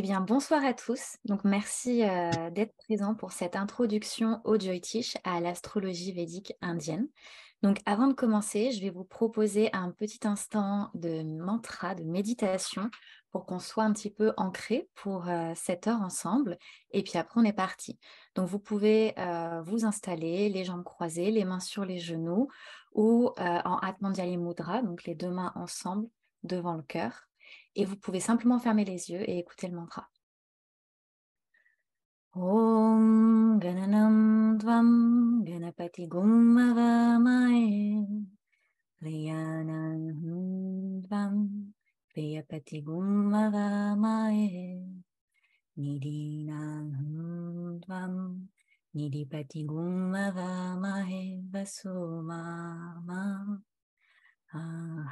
Eh bonsoir à tous. Donc, merci euh, d'être présent pour cette introduction au Jyotish à l'astrologie védique indienne. Donc, avant de commencer, je vais vous proposer un petit instant de mantra, de méditation, pour qu'on soit un petit peu ancré pour euh, cette heure ensemble. Et puis après, on est parti. Donc, vous pouvez euh, vous installer, les jambes croisées, les mains sur les genoux, ou en Atmandyali Mudra, donc les deux mains ensemble devant le cœur et vous pouvez simplement fermer les yeux et écouter le mantra. Om Gananam Dvam Ganapati Gumavamaye Riyanam Dvam Priyapati Gumavamaye Nidinam Dvam Nidipati basu Vasumama donc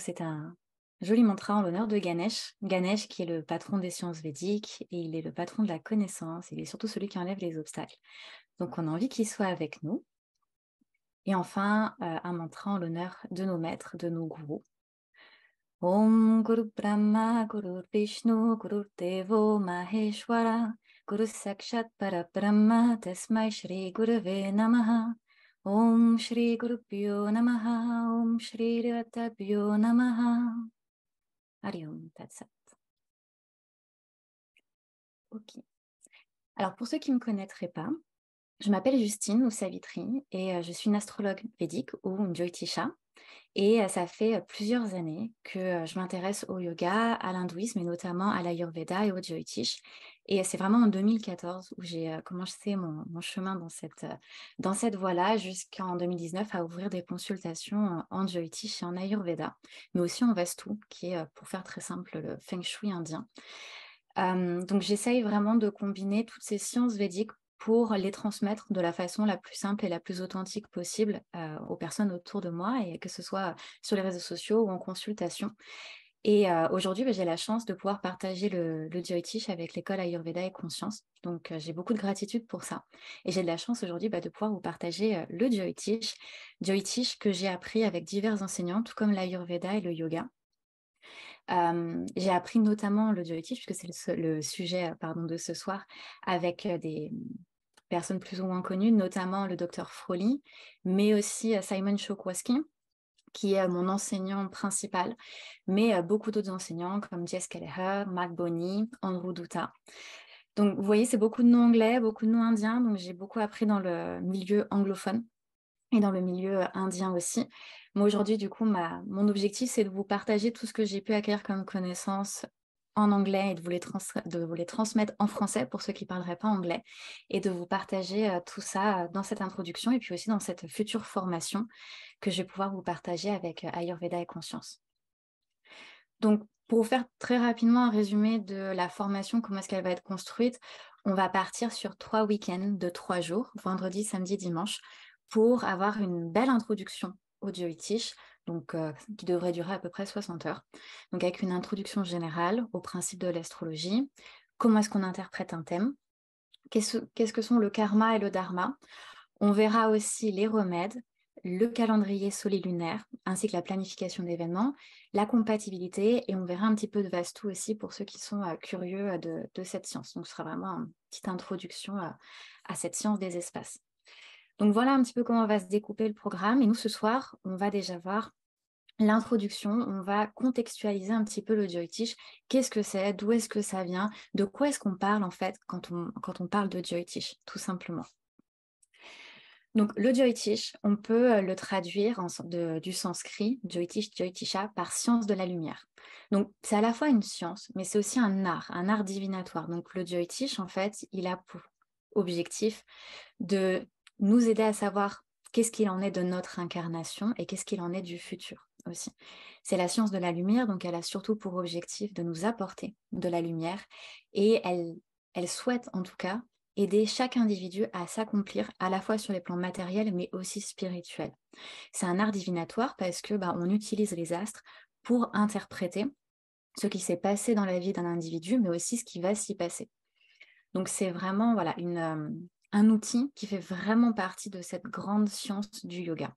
c'est un joli mantra en l'honneur de Ganesh. Ganesh qui est le patron des sciences védiques et il est le patron de la connaissance. Il est surtout celui qui enlève les obstacles. Donc on a envie qu'il soit avec nous. Et enfin, euh, un mantra en l'honneur de nos maîtres, de nos gourous. Om Guru Brahma Guru Vishnu Devo Maheshwara Guru Sakshat Brahma Tasmai Shri Gurave Namaha Om Shri Gurupyo Namaha Om Shri Rivatabhyo Namaha Arium Tatsat Ok. Alors pour ceux qui ne me connaîtraient pas, je m'appelle Justine ou Savitri et euh, je suis une astrologue védique ou une Jyotisha. Et euh, ça fait euh, plusieurs années que je m'intéresse au yoga, à l'hindouisme et notamment à l'ayurveda et au Jyotish. Et c'est vraiment en 2014 où j'ai euh, commencé mon, mon, chemin dans cette, euh, dans cette voie-là jusqu'en 2019 à ouvrir des consultations en Jyotish et en Ayurveda, mais aussi en Vastu, qui est, euh, pour faire très simple, le Feng Shui indien. donc j'essaye vraiment de combiner toutes ces sciences védiques pour les transmettre de la façon la plus simple et la plus authentique possible aux personnes autour de moi, et que ce soit sur les réseaux sociaux ou en consultation. Et aujourd'hui, bah, j'ai la chance de pouvoir partager le, le Jyotish avec l'école Ayurveda et Conscience. Donc, j'ai beaucoup de gratitude pour ça. Et j'ai de la chance aujourd'hui bah, de pouvoir vous partager le Jyotish, Jyotish que j'ai appris avec divers enseignants, tout comme l'Ayurveda et le yoga. j'ai appris notamment le Jyotish, puisque c'est le, sujet pardon, de ce soir, avec des personnes plus ou moins connues, notamment le docteur Froli, mais aussi Simon Chokwaski, qui est euh, mon enseignant principal, mais euh, beaucoup d'autres enseignants comme Jess Kelleher, Mark Bonney, Andrew Dutta. Donc, vous voyez, c'est beaucoup de noms anglais, beaucoup de noms indiens. Donc, j'ai beaucoup appris dans le milieu anglophone et dans le milieu euh, indien aussi. Moi, aujourd'hui, du coup, mon objectif, c'est de vous partager tout ce que j'ai pu acquérir comme connaissances en anglais et de vous, les de vous les transmettre en français pour ceux qui ne parleraient pas anglais et de vous partager euh, tout ça euh, dans cette introduction et puis aussi dans cette future formation que je vais pouvoir vous partager avec euh, Ayurveda et Conscience. Donc, pour vous faire très rapidement un résumé de la formation, comment est-ce qu'elle va être construite, on va partir sur trois week-ends de trois jours, vendredi, samedi, dimanche, pour avoir une belle introduction au Dioitish, donc, euh, qui devrait durer à peu près 60 heures. Donc avec une introduction générale au principe de l'astrologie, comment est-ce qu'on interprète un thème, qu'est-ce que sont le karma et le dharma. On verra aussi les remèdes, le calendrier soli-lunaire, ainsi que la planification d'événements, la compatibilité, et on verra un petit peu de Vastu aussi pour ceux qui sont euh, curieux euh, de, cette science. Donc ce sera vraiment une petite introduction à, à cette science des espaces. Donc voilà un petit peu comment va se découper le programme. Et nous, ce soir, on va déjà voir l'introduction, on va contextualiser un petit peu le Jyotish. Qu'est-ce que c'est D'où est-ce que ça vient De quoi est-ce qu'on parle en fait quand on, quand on parle de Jyotish, tout simplement donc, le on peut euh, le traduire du sanskrit, Jyotish, Jyotisha, par science de la lumière. Donc, c'est à la fois une science, mais c'est aussi un art, un art divinatoire. Donc, le Jyotish, en fait, il a pour objectif de nous aider à savoir qu'est-ce qu'il en est de notre incarnation et qu'est-ce qu'il en est du futur aussi. C'est la science de la lumière, donc elle a surtout pour objectif de nous apporter de la lumière et elle, elle souhaite en tout cas aider chaque individu à s'accomplir à la fois sur les plans matériels mais aussi spirituels. C'est un art divinatoire parce que bah, on utilise les astres pour interpréter ce qui s'est passé dans la vie d'un individu mais aussi ce qui va s'y passer. Donc c'est vraiment voilà euh, un outil qui fait vraiment partie de cette grande science du yoga.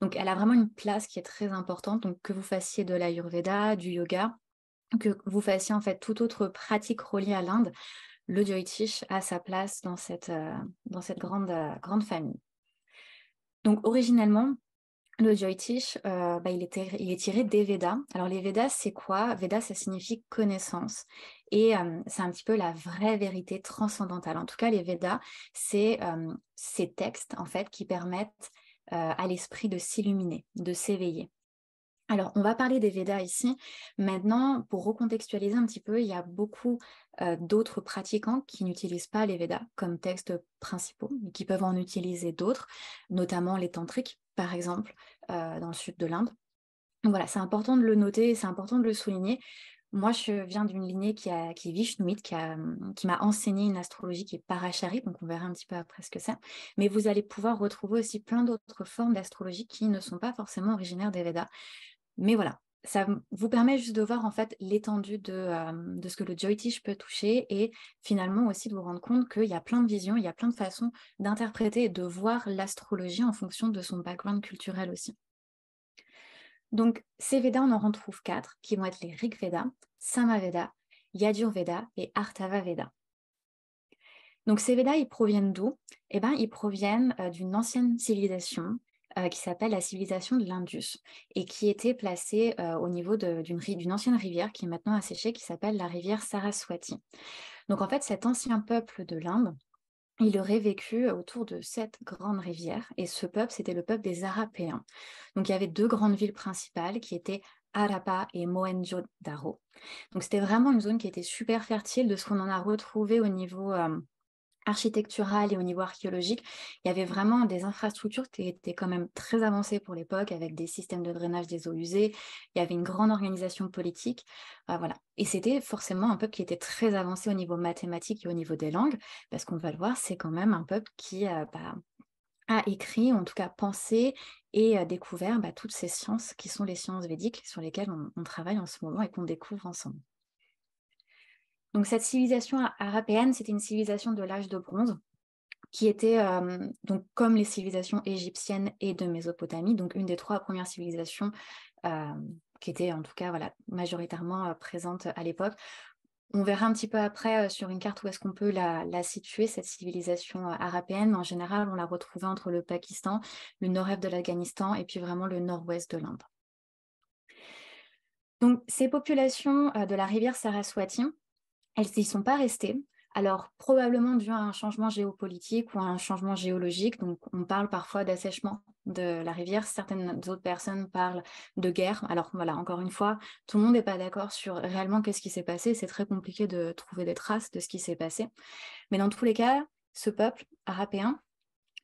Donc, elle a vraiment une place qui est très importante. Donc, que vous fassiez de l'ayurveda, du yoga, que vous fassiez en fait toute autre pratique reliée à l'Inde, le Jyotish a sa place dans cette, euh, dans cette grande, euh, grande famille. Donc, originellement, le Jyotish, euh, bah, il, est tiré, des Védas. Alors les Védas, c'est quoi Veda, ça signifie connaissance. Et c'est un petit peu la vraie vérité transcendantale. En tout cas, les Védas, c'est ces textes en fait qui permettent euh, à l'esprit de s'illuminer, de s'éveiller. Alors, on va parler des Védas ici. Maintenant, pour recontextualiser un petit peu, il y a beaucoup euh, d'autres pratiquants qui n'utilisent pas les Védas comme textes principaux, mais qui peuvent en utiliser d'autres, notamment les tantriques, par exemple, euh, dans le sud de l'Inde. Voilà, c'est important de le noter c'est important de le souligner moi, je viens d'une lignée qui, est Vishnuite, hum, qui, m'a enseigné une astrologie qui est parachari, donc on verra un petit peu après ce que c'est. Mais vous allez pouvoir retrouver aussi plein d'autres formes d'astrologie qui ne sont pas forcément originaires des Vedas. Mais voilà, ça vous permet juste de voir en fait l'étendue de, hum, de ce que le Jyotish peut toucher et finalement aussi de vous rendre compte qu'il y a plein de visions, il y a plein de façons d'interpréter et de voir l'astrologie en fonction de son background culturel aussi. Donc, ces Védas, on en retrouve quatre, qui vont être les Rig Veda, Sama Veda, Veda et Artava Veda. Donc, ces Védas, ils proviennent d'où Eh bien, ils proviennent euh, d'une ancienne civilisation euh, qui s'appelle la civilisation de l'Indus et qui était placée euh, au niveau d'une ancienne rivière qui est maintenant asséchée, qui s'appelle la rivière Saraswati. Donc, en fait, cet ancien peuple de l'Inde, il aurait vécu autour de sept grandes rivières et ce peuple, c'était le peuple des Arapéens. Donc il y avait deux grandes villes principales qui étaient Arapa et Mohenjo-Daro. Donc c'était vraiment une zone qui était super fertile de ce qu'on en a retrouvé au niveau architectural et au niveau archéologique, il y avait vraiment des infrastructures qui étaient quand même très avancées pour l'époque, avec des systèmes de drainage des eaux usées, il y avait une grande organisation politique, voilà. Et c'était forcément un peuple qui était très avancé au niveau mathématique et au niveau des langues, parce qu'on va le voir, c'est quand même un peuple qui euh, bah, a écrit, en tout cas pensé et euh, découvert bah, toutes ces sciences qui sont les sciences védiques sur lesquelles on travaille en ce moment et qu'on découvre ensemble. Donc cette civilisation arapéenne, c'était une civilisation de l'âge de bronze qui était euh, donc comme les civilisations égyptiennes et de Mésopotamie, donc une des trois premières civilisations euh, qui était en tout cas voilà majoritairement euh, présente à l'époque. On verra un petit peu après sur une carte où est-ce qu'on peut la, situer, cette civilisation arapéenne. En général, on la retrouvait entre le Pakistan, le nord-est de l'Afghanistan et puis vraiment le nord-ouest de l'Inde. Donc, ces populations de la rivière Saraswati, elles n'y sont pas restées. Alors, probablement dû à un changement géopolitique ou à un changement géologique. Donc, on parle parfois d'assèchement de la rivière. Certaines autres personnes parlent de guerre. Alors, voilà, encore une fois, tout le monde n'est pas d'accord sur réellement qu'est-ce qui s'est passé. C'est très compliqué de trouver des traces de ce qui s'est passé. Mais dans tous les cas, ce peuple arapéen,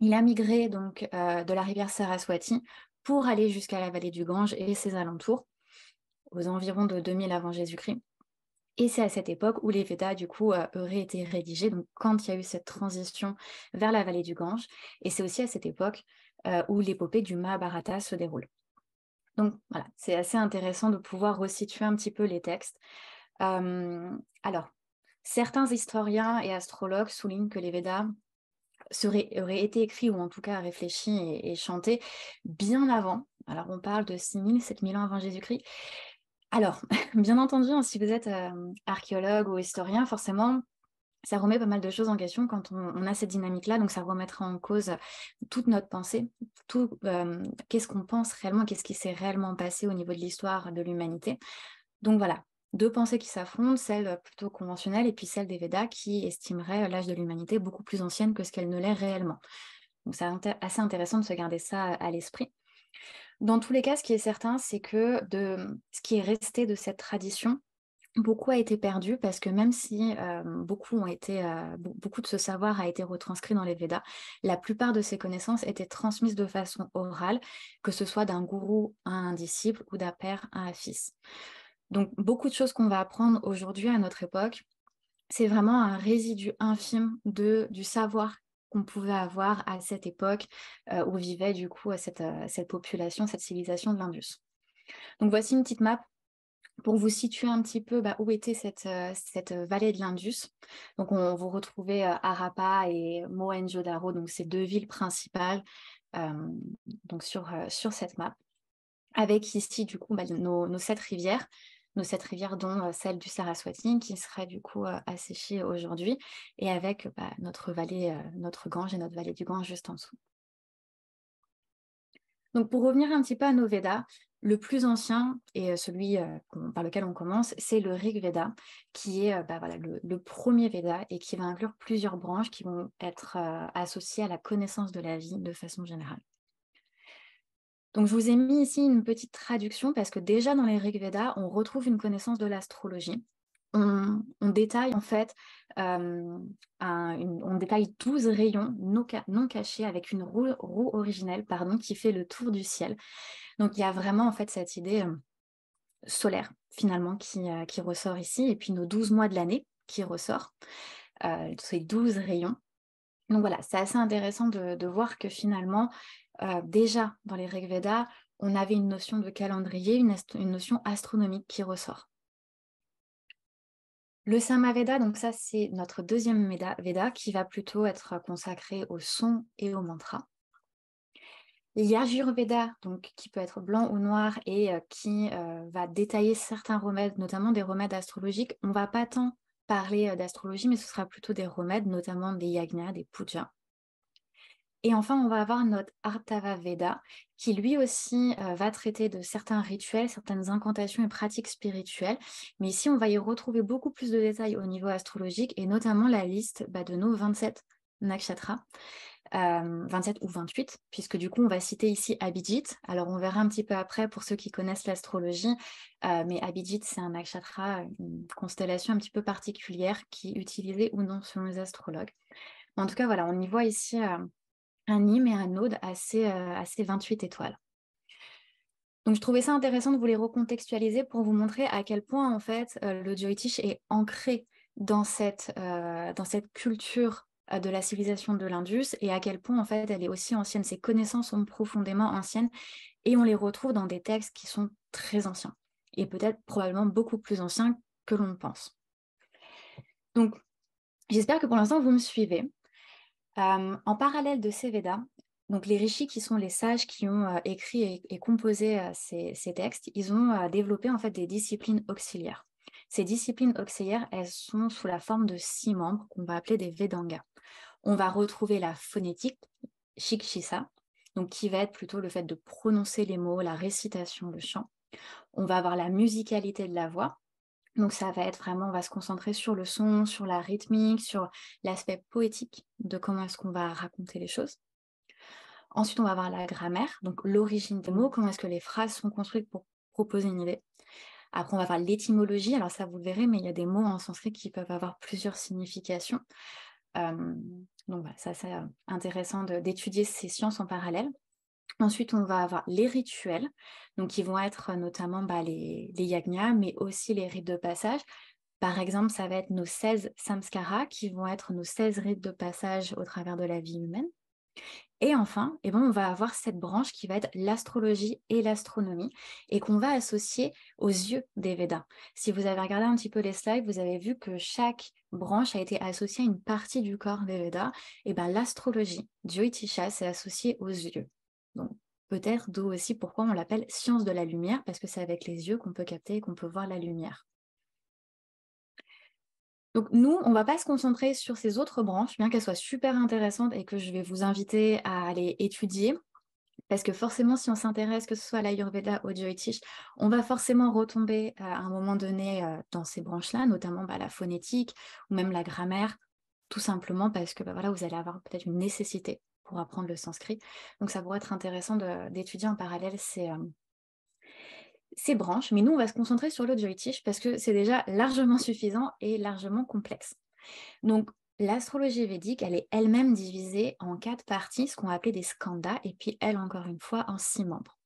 il a migré donc euh, de la rivière Saraswati pour aller jusqu'à la vallée du Gange et ses alentours, aux environs de 2000 avant Jésus-Christ. Et c'est à cette époque où les Védas, du coup, euh, auraient été rédigés, donc quand il y a eu cette transition vers la vallée du Gange. Et c'est aussi à cette époque euh, où l'épopée du Mahabharata se déroule. Donc voilà, c'est assez intéressant de pouvoir resituer un petit peu les textes. Euh, alors, certains historiens et astrologues soulignent que les Védas auraient été écrits, ou en tout cas réfléchis et, et chantés, bien avant. Alors on parle de 6000, 7000 ans avant Jésus-Christ. Alors, bien entendu, hein, si vous êtes euh, archéologue ou historien, forcément, ça remet pas mal de choses en question quand on, a cette dynamique-là. Donc, ça remettra en cause toute notre pensée, tout euh, qu'est-ce qu'on pense réellement, qu'est-ce qui s'est réellement passé au niveau de l'histoire de l'humanité. Donc voilà, deux pensées qui s'affrontent, celle plutôt conventionnelle et puis celle des Védas qui estimerait l'âge de l'humanité beaucoup plus ancienne que ce qu'elle ne l'est réellement. Donc, c'est assez intéressant de se garder ça à l'esprit. Dans tous les cas, ce qui est certain, c'est que de ce qui est resté de cette tradition, beaucoup a été perdu parce que même si euh, beaucoup ont été, euh, beaucoup de ce savoir a été retranscrit dans les Védas, la plupart de ces connaissances étaient transmises de façon orale, que ce soit d'un gourou à un disciple ou d'un père à un fils. Donc beaucoup de choses qu'on va apprendre aujourd'hui à notre époque, c'est vraiment un résidu infime de, du savoir qu'on pouvait avoir à cette époque euh, où vivait du coup cette, euh, cette population, cette civilisation de l'Indus. Donc voici une petite map pour vous situer un petit peu bah, où était cette, euh, cette vallée de l'Indus. Donc on vous retrouvait Arapa et Mohenjo-Daro, donc ces deux villes principales donc sur, sur cette map, avec ici du coup bah, nos, nos, sept rivières de cette rivière, dont celle du Saraswati, qui serait du coup asséchée aujourd'hui, et avec bah, notre vallée, notre Gange et notre vallée du Gange juste en dessous. Donc pour revenir un petit peu à nos Védas, le plus ancien et celui par lequel on commence, c'est le Rig Veda, qui est bah, voilà, le, premier Veda et qui va inclure plusieurs branches qui vont être associées à la connaissance de la vie de façon générale. Donc je vous ai mis ici une petite traduction parce que déjà dans les Rig Veda, on retrouve une connaissance de l'astrologie. On, détaille en fait, euh, on détaille 12 rayons non, cachés avec une roue, originelle pardon, qui fait le tour du ciel. Donc il y a vraiment en fait cette idée euh, solaire finalement qui, euh, qui, ressort ici et puis nos 12 mois de l'année qui ressort, ces 12 rayons donc voilà, c'est assez intéressant de, voir que finalement, euh, déjà dans les Rig Veda, on avait une notion de calendrier, une, notion astronomique qui ressort. Le Samaveda, donc ça c'est notre deuxième Veda, qui va plutôt être consacré au son et au mantra. L'Yajurveda, donc qui peut être blanc ou noir et euh, qui euh, va détailler certains remèdes, notamment des remèdes astrologiques, on ne va pas tant parler euh, d'astrologie, mais ce sera plutôt des remèdes, notamment des yagnas, des pujas. Et enfin, on va avoir notre Artava Veda, qui lui aussi euh, va traiter de certains rituels, certaines incantations et pratiques spirituelles. Mais ici, on va y retrouver beaucoup plus de détails au niveau astrologique et notamment la liste bah, de nos 27 nakshatra, 27 euh, ou 28, puisque du coup, on va citer ici Abhijit. Alors, on verra un petit peu après pour ceux qui connaissent l'astrologie, euh, mais Abhijit, c'est un nakshatra, une constellation un petit peu particulière qui est utilisée ou non selon les astrologues. En tout cas, voilà, on y voit ici euh, un hymne et un node à ces, 28 étoiles. Donc, je trouvais ça intéressant de vous les recontextualiser pour vous montrer à quel point, en fait, le Jyotish est ancré dans cette, dans cette culture euh, de la civilisation de l'Indus et à quel point en fait elle est aussi ancienne. Ses connaissances sont profondément anciennes et on les retrouve dans des textes qui sont très anciens et peut-être probablement beaucoup plus anciens que l'on pense. Donc j'espère que pour l'instant vous me suivez. Euh, en parallèle de ces Védas, donc les rishis qui sont les sages qui ont euh, écrit et, composé ces, textes, ils ont développé en fait des disciplines auxiliaires. Ces disciplines auxiliaires, elles sont sous la forme de six membres qu'on va appeler des Vedangas. On va retrouver la phonétique, shikshisa, donc qui va être plutôt le fait de prononcer les mots, la récitation, le chant. On va avoir la musicalité de la voix. Donc ça va être vraiment, on va se concentrer sur le son, sur la rythmique, sur l'aspect poétique de comment est-ce qu'on va raconter les choses. Ensuite, on va avoir la grammaire, donc l'origine des mots, comment est-ce que les phrases sont construites pour proposer une idée. Après, on va avoir l'étymologie. Alors ça, vous le verrez, mais il y a des mots en sanskrit qui peuvent avoir plusieurs significations donc ça c'est euh, intéressant d'étudier ces sciences en parallèle. Ensuite, on va avoir les rituels, donc qui vont être euh, notamment bah, les, les yagnas, mais aussi les rites de passage. Par exemple, ça va être nos 16 samskaras qui vont être nos 16 rites de passage au travers de la vie humaine. Et enfin, eh ben, on va avoir cette branche qui va être l'astrologie et l'astronomie et qu'on va associer aux yeux des Védas. Si vous avez regardé un petit peu les slides, vous avez vu que chaque branche a été associée à une partie du corps des Védas. Et eh ben, l'astrologie, Jyotisha, c'est associé aux yeux. Donc, peut-être d'où aussi pourquoi on l'appelle science de la lumière, parce que c'est avec les yeux qu'on peut capter et qu'on peut voir la lumière. Donc nous, on va pas se concentrer sur ces autres branches, bien qu'elles soient super intéressantes et que je vais vous inviter à aller étudier. Parce que forcément, si on s'intéresse, que ce soit à l'Ayurveda, au Jyotish, on va forcément retomber euh, à un moment donné euh, dans ces branches-là, notamment bah, la phonétique ou même la grammaire, tout simplement parce que bah, voilà, vous allez avoir peut-être une nécessité pour apprendre le sanskrit. Donc ça pourrait être intéressant d'étudier en parallèle ces, euh, ces branches, mais nous, on va se concentrer sur l'objectif, parce que c'est déjà largement suffisant et largement complexe. Donc, l'astrologie védique, elle est elle-même divisée en quatre parties, ce qu'on va appeler des skandhas, et puis elle, encore une fois, en six membres.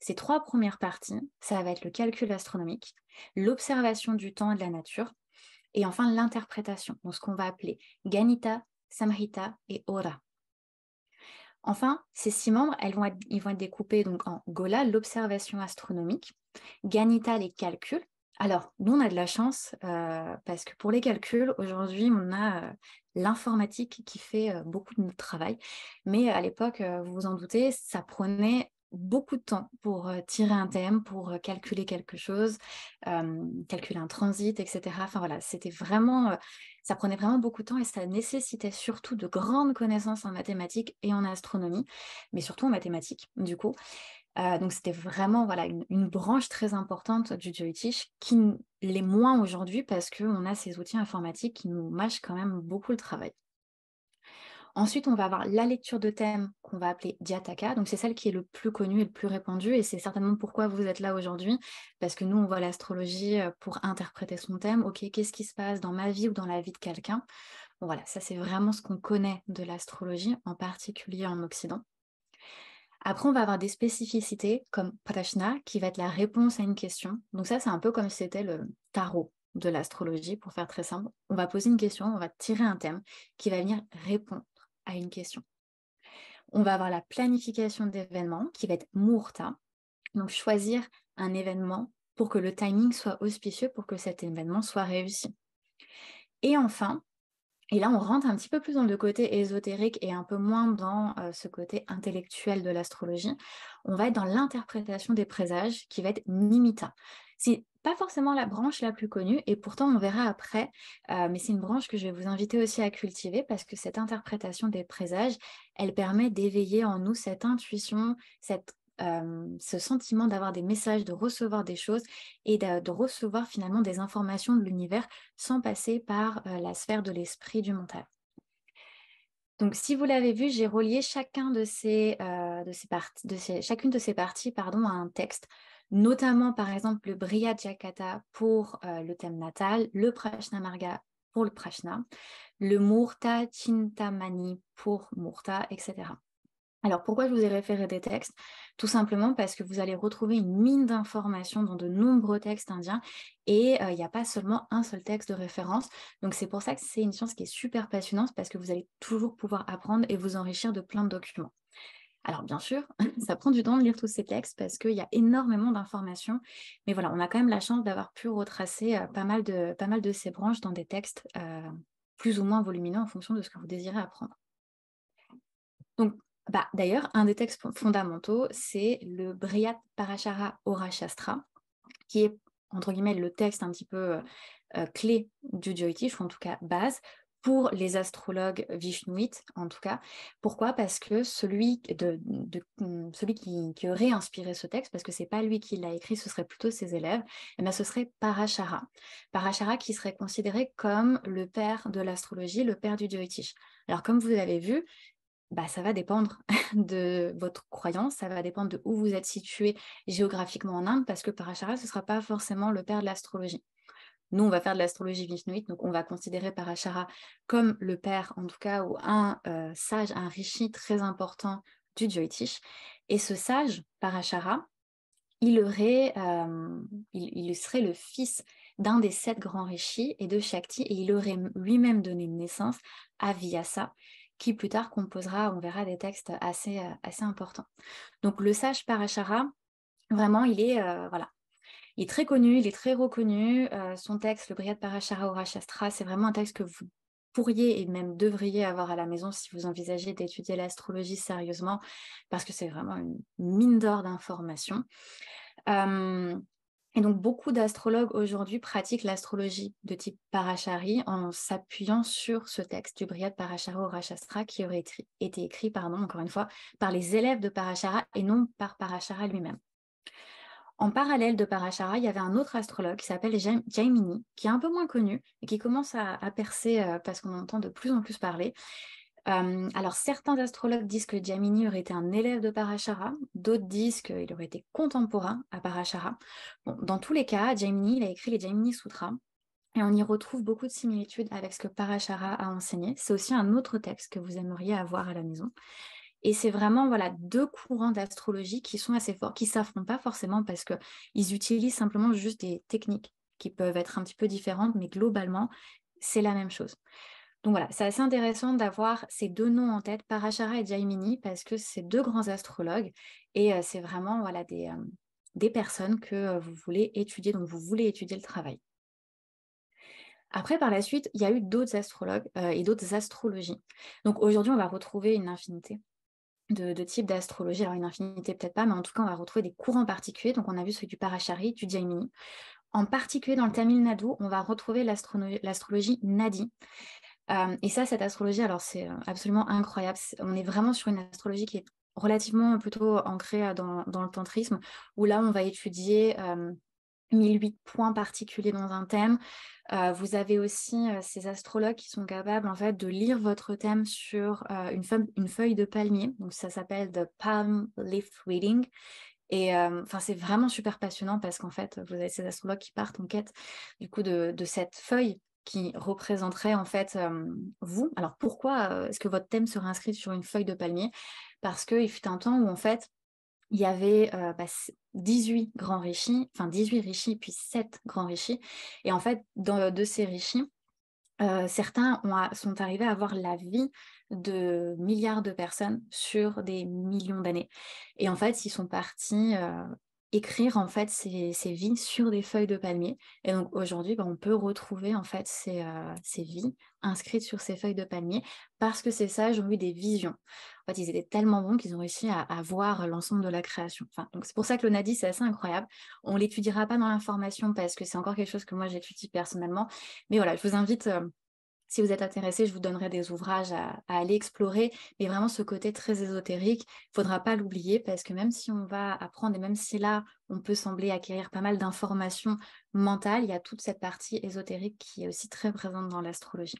Ces trois premières parties, ça va être le calcul astronomique, l'observation du temps et de la nature, et enfin l'interprétation, donc ce qu'on va appeler Ganita, Samhita et Ora. Enfin, ces six membres, elles vont ils vont être découpés donc en Gola, l'observation astronomique, Ganita les calculs. Alors, nous, on a de la chance euh, parce que pour les calculs, aujourd'hui, on a euh, l'informatique qui fait euh, beaucoup de notre travail. Mais à l'époque, vous vous en doutez, ça prenait beaucoup de temps pour tirer un thème, pour calculer quelque chose, calculer un transit, etc. Enfin voilà, c'était vraiment, ça prenait vraiment beaucoup de temps et ça nécessitait surtout de grandes connaissances en mathématiques et en astronomie, mais surtout en mathématiques, du coup. Euh, donc c'était vraiment voilà, une, branche très importante du Joytish qui l'est moins aujourd'hui parce qu'on a ces outils informatiques qui nous mâchent quand même beaucoup le travail. Ensuite, on va avoir la lecture de thème qu'on va appeler Diataka. Donc, c'est celle qui est le plus connue et le plus répandue. Et c'est certainement pourquoi vous êtes là aujourd'hui. Parce que nous, on voit l'astrologie euh, pour interpréter son thème. OK, qu'est-ce qui se passe dans ma vie ou dans la vie de quelqu'un Voilà, ça, c'est vraiment ce qu'on connaît de l'astrologie, en particulier en Occident. Après, on va avoir des spécificités comme prashna, qui va être la réponse à une question. Donc ça, c'est un peu comme si c'était le tarot de l'astrologie, pour faire très simple. On va poser une question, on va tirer un thème qui va venir répondre à une question. On va avoir la planification d'événements qui va être murta, donc choisir un événement pour que le timing soit auspicieux, pour que cet événement soit réussi. Et enfin, et là, on rentre un petit peu plus dans le côté ésotérique et un peu moins dans euh, ce côté intellectuel de l'astrologie. On va être dans l'interprétation des présages qui va être nimita. C'est pas forcément la branche la plus connue et pourtant on verra après, euh, mais c'est une branche que je vais vous inviter aussi à cultiver parce que cette interprétation des présages, elle permet d'éveiller en nous cette intuition, cette ce sentiment d'avoir des messages, de recevoir des choses et de, recevoir finalement des informations de l'univers sans passer par la sphère de l'esprit du mental. Donc, si vous l'avez vu, j'ai relié chacun de ces, de ces parties, de chacune de ces parties pardon, à un texte, notamment par exemple le Brihajakata pour le thème natal, le Marga pour le Prashna, le Murta Chintamani pour Murta, etc. Alors pourquoi je vous ai référé des textes Tout simplement parce que vous allez retrouver une mine d'informations dans de nombreux textes indiens et euh, il n'y a pas seulement un seul texte de référence. Donc c'est pour ça que c'est une science qui est super passionnante parce que vous allez toujours pouvoir apprendre et vous enrichir de plein de documents. Alors bien sûr, ça prend du temps de lire tous ces textes parce qu'il y a énormément d'informations, mais voilà, on a quand même la chance d'avoir pu retracer euh, pas, mal de, pas mal de ces branches dans des textes euh, plus ou moins volumineux en fonction de ce que vous désirez apprendre. Donc bah, d'ailleurs, un des textes fondamentaux, c'est le Brihat Parashara Orashastra, qui est, entre guillemets, le texte un petit peu euh, euh, clé du Jyotish, ou en tout cas base, pour les astrologues vishnuites, en tout cas. Pourquoi Parce que celui, de, mm, celui qui, aurait inspiré ce texte, parce que ce n'est pas lui qui l'a écrit, ce serait plutôt ses élèves, et eh ben, ce serait Parashara. Parashara qui serait considéré comme le père de l'astrologie, le père du Jyotish. Alors, comme vous avez vu, bah, ça va dépendre de votre croyance, ça va dépendre de où vous êtes situé géographiquement en Inde, parce que Parashara, ce ne sera pas forcément le père de l'astrologie. Nous, on va faire de l'astrologie vishnuite, donc on va considérer Parashara comme le père, en tout cas, ou un euh, sage, un rishi très important du Jyotish. Et ce sage, Parashara, il, aurait, euh, il, il serait le fils d'un des sept grands rishis et de Shakti, et il aurait lui-même donné naissance à Vyasa, qui plus tard composera, on verra, des textes assez, euh, assez importants. Donc le sage Parashara, vraiment, il est, euh, voilà, il est très connu, il est très reconnu. Euh, son texte, le Brihad Parashara rashastra c'est vraiment un texte que vous pourriez et même devriez avoir à la maison si vous envisagez d'étudier l'astrologie sérieusement, parce que c'est vraiment une mine d'or d'informations. Et donc, beaucoup d'astrologues aujourd'hui pratiquent l'astrologie de type Parashari en s'appuyant sur ce texte du Brihad au rashastra qui aurait été écrit, encore une fois, par les élèves de Parashara et non par Parashara lui-même. En parallèle de Parashara, il y avait un autre astrologue qui s'appelle Jaimini, qui est un peu moins connu et qui commence à, percer euh, parce qu'on entend de plus en plus parler. Euh, alors certains astrologues disent que Jamini aurait été un élève de Parashara, d'autres disent qu'il aurait été contemporain à Parashara. dans tous les cas, Jamini a écrit les Jamini Sutras, et on y retrouve beaucoup de similitudes avec ce que Parashara a enseigné. C'est aussi un autre texte que vous aimeriez avoir à la maison. Et c'est vraiment voilà deux courants d'astrologie qui sont assez forts, qui s'affrontent pas forcément parce qu'ils utilisent simplement juste des techniques qui peuvent être un petit peu différentes, mais globalement c'est la même chose. Donc voilà, c'est assez intéressant d'avoir ces deux noms en tête, Parashara et Jaimini, parce que c'est deux grands astrologues et c'est vraiment voilà, des, des personnes que vous voulez étudier, donc vous voulez étudier le travail. Après, par la suite, il y a eu d'autres astrologues et d'autres astrologies. Donc aujourd'hui, on va retrouver une infinité de, types d'astrologie. Alors une infinité peut-être pas, mais en tout cas, on va retrouver des courants particuliers. Donc on a vu celui du Parashari, du Jaimini. En particulier dans le Tamil Nadu, on va retrouver l'astrologie Nadi. Euh, et ça, cette astrologie, alors c'est euh, absolument incroyable. on est vraiment sur une astrologie qui est relativement plutôt ancrée euh, dans, le tantrisme, où là, on va étudier... 1008 points particuliers dans un thème. vous avez aussi ces astrologues qui sont capables en fait de lire votre thème sur une, feuille, de palmier. Donc ça s'appelle the palm leaf reading. Et enfin c'est vraiment super passionnant parce qu'en fait vous avez ces astrologues qui partent en quête du coup de cette feuille qui représenterait en fait euh, vous. Alors pourquoi euh, est-ce que votre thème sera inscrit sur une feuille de palmier Parce qu'il fut un temps où en fait il y avait 18 euh, bah, grands rishis, enfin 18 rishis puis 7 grands rishis. Et en fait dans, de ces rishis, certains ont sont arrivés à avoir la vie de milliards de personnes sur des millions d'années. Et en fait, ils sont partis écrire en fait ces vies sur des feuilles de palmier. Et donc aujourd'hui, bah, on peut retrouver en fait euh, ces, vies inscrites sur ces feuilles de palmier parce que c'est ça, ont eu des visions. En fait, ils étaient tellement bons qu'ils ont réussi à, voir l'ensemble de la création. donc c'est pour ça que le nadi c'est assez incroyable. On l'étudiera pas dans l'information parce que c'est encore quelque chose que moi j'étudie personnellement. Mais voilà, je vous invite euh, si vous êtes intéressé, je vous donnerai des ouvrages à, aller explorer. Mais vraiment, ce côté très ésotérique, il faudra pas l'oublier parce que même si on va apprendre et même si là, on peut sembler acquérir pas mal d'informations mentales, il y a toute cette partie ésotérique qui est aussi très présente dans l'astrologie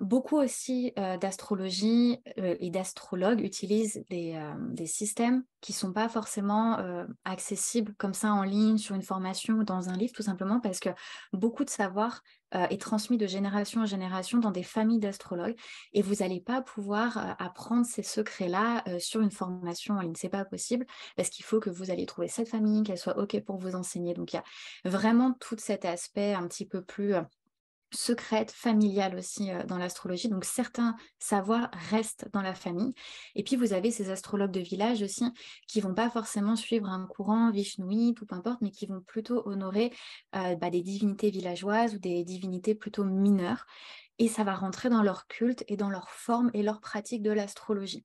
beaucoup aussi d'astrologie et d'astrologues utilisent des, systèmes qui sont pas forcément accessibles comme ça en ligne, sur une formation ou dans un livre, tout simplement parce que beaucoup de savoir est transmis de génération en génération dans des familles d'astrologues et vous n'allez pas pouvoir apprendre ces secrets-là sur une formation en ne C'est pas possible parce qu'il faut que vous allez trouver cette famille, qu'elle soit OK pour vous enseigner. Donc il y a vraiment tout cet aspect un petit peu plus secrète, familiale aussi euh, dans l'astrologie. Donc certains savoirs restent dans la famille. Et puis vous avez ces astrologues de village aussi qui vont pas forcément suivre un courant vishnouite tout peu importe, mais qui vont plutôt honorer euh, bah, des divinités villageoises ou des divinités plutôt mineures. Et ça va rentrer dans leur culte et dans leur forme et leur pratique de l'astrologie.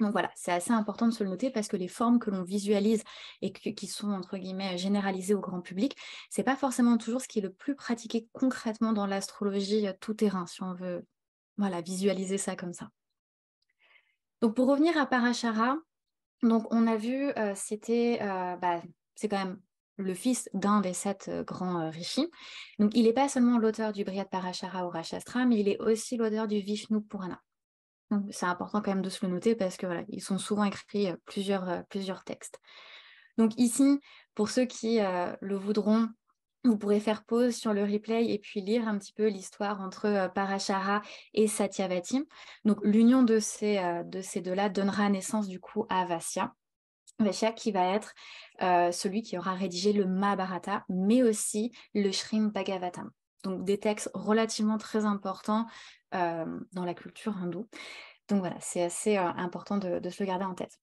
Donc voilà, c'est assez important de se le noter parce que les formes que l'on visualise et qui sont entre guillemets généralisées au grand public, c'est pas forcément toujours ce qui est le plus pratiqué concrètement dans l'astrologie euh, tout terrain, si on veut voilà visualiser ça comme ça. Donc pour revenir à Parashara, donc on a vu euh, c'était euh, bah, c'est quand même le fils d'un des sept grands rishis. Donc, il n'est pas seulement l'auteur du Brihad Parashara au Rashastra, mais il est aussi l'auteur du Vishnu Purana. Mmh, c'est important quand même de se le noter parce que voilà, ils sont souvent écrits plusieurs, plusieurs textes. Donc ici, pour ceux qui le voudront, vous pourrez faire pause sur le replay et puis lire un petit peu l'histoire entre Parashara et Satyavati. Donc l'union de ces, de ces deux-là donnera naissance du coup à Vasya. Vasya qui va être celui qui aura rédigé le Mahabharata, mais aussi le Shrim Bhagavatam donc des textes relativement très importants euh, dans la culture hindoue. Donc voilà, c'est assez euh, important de, se le garder en tête.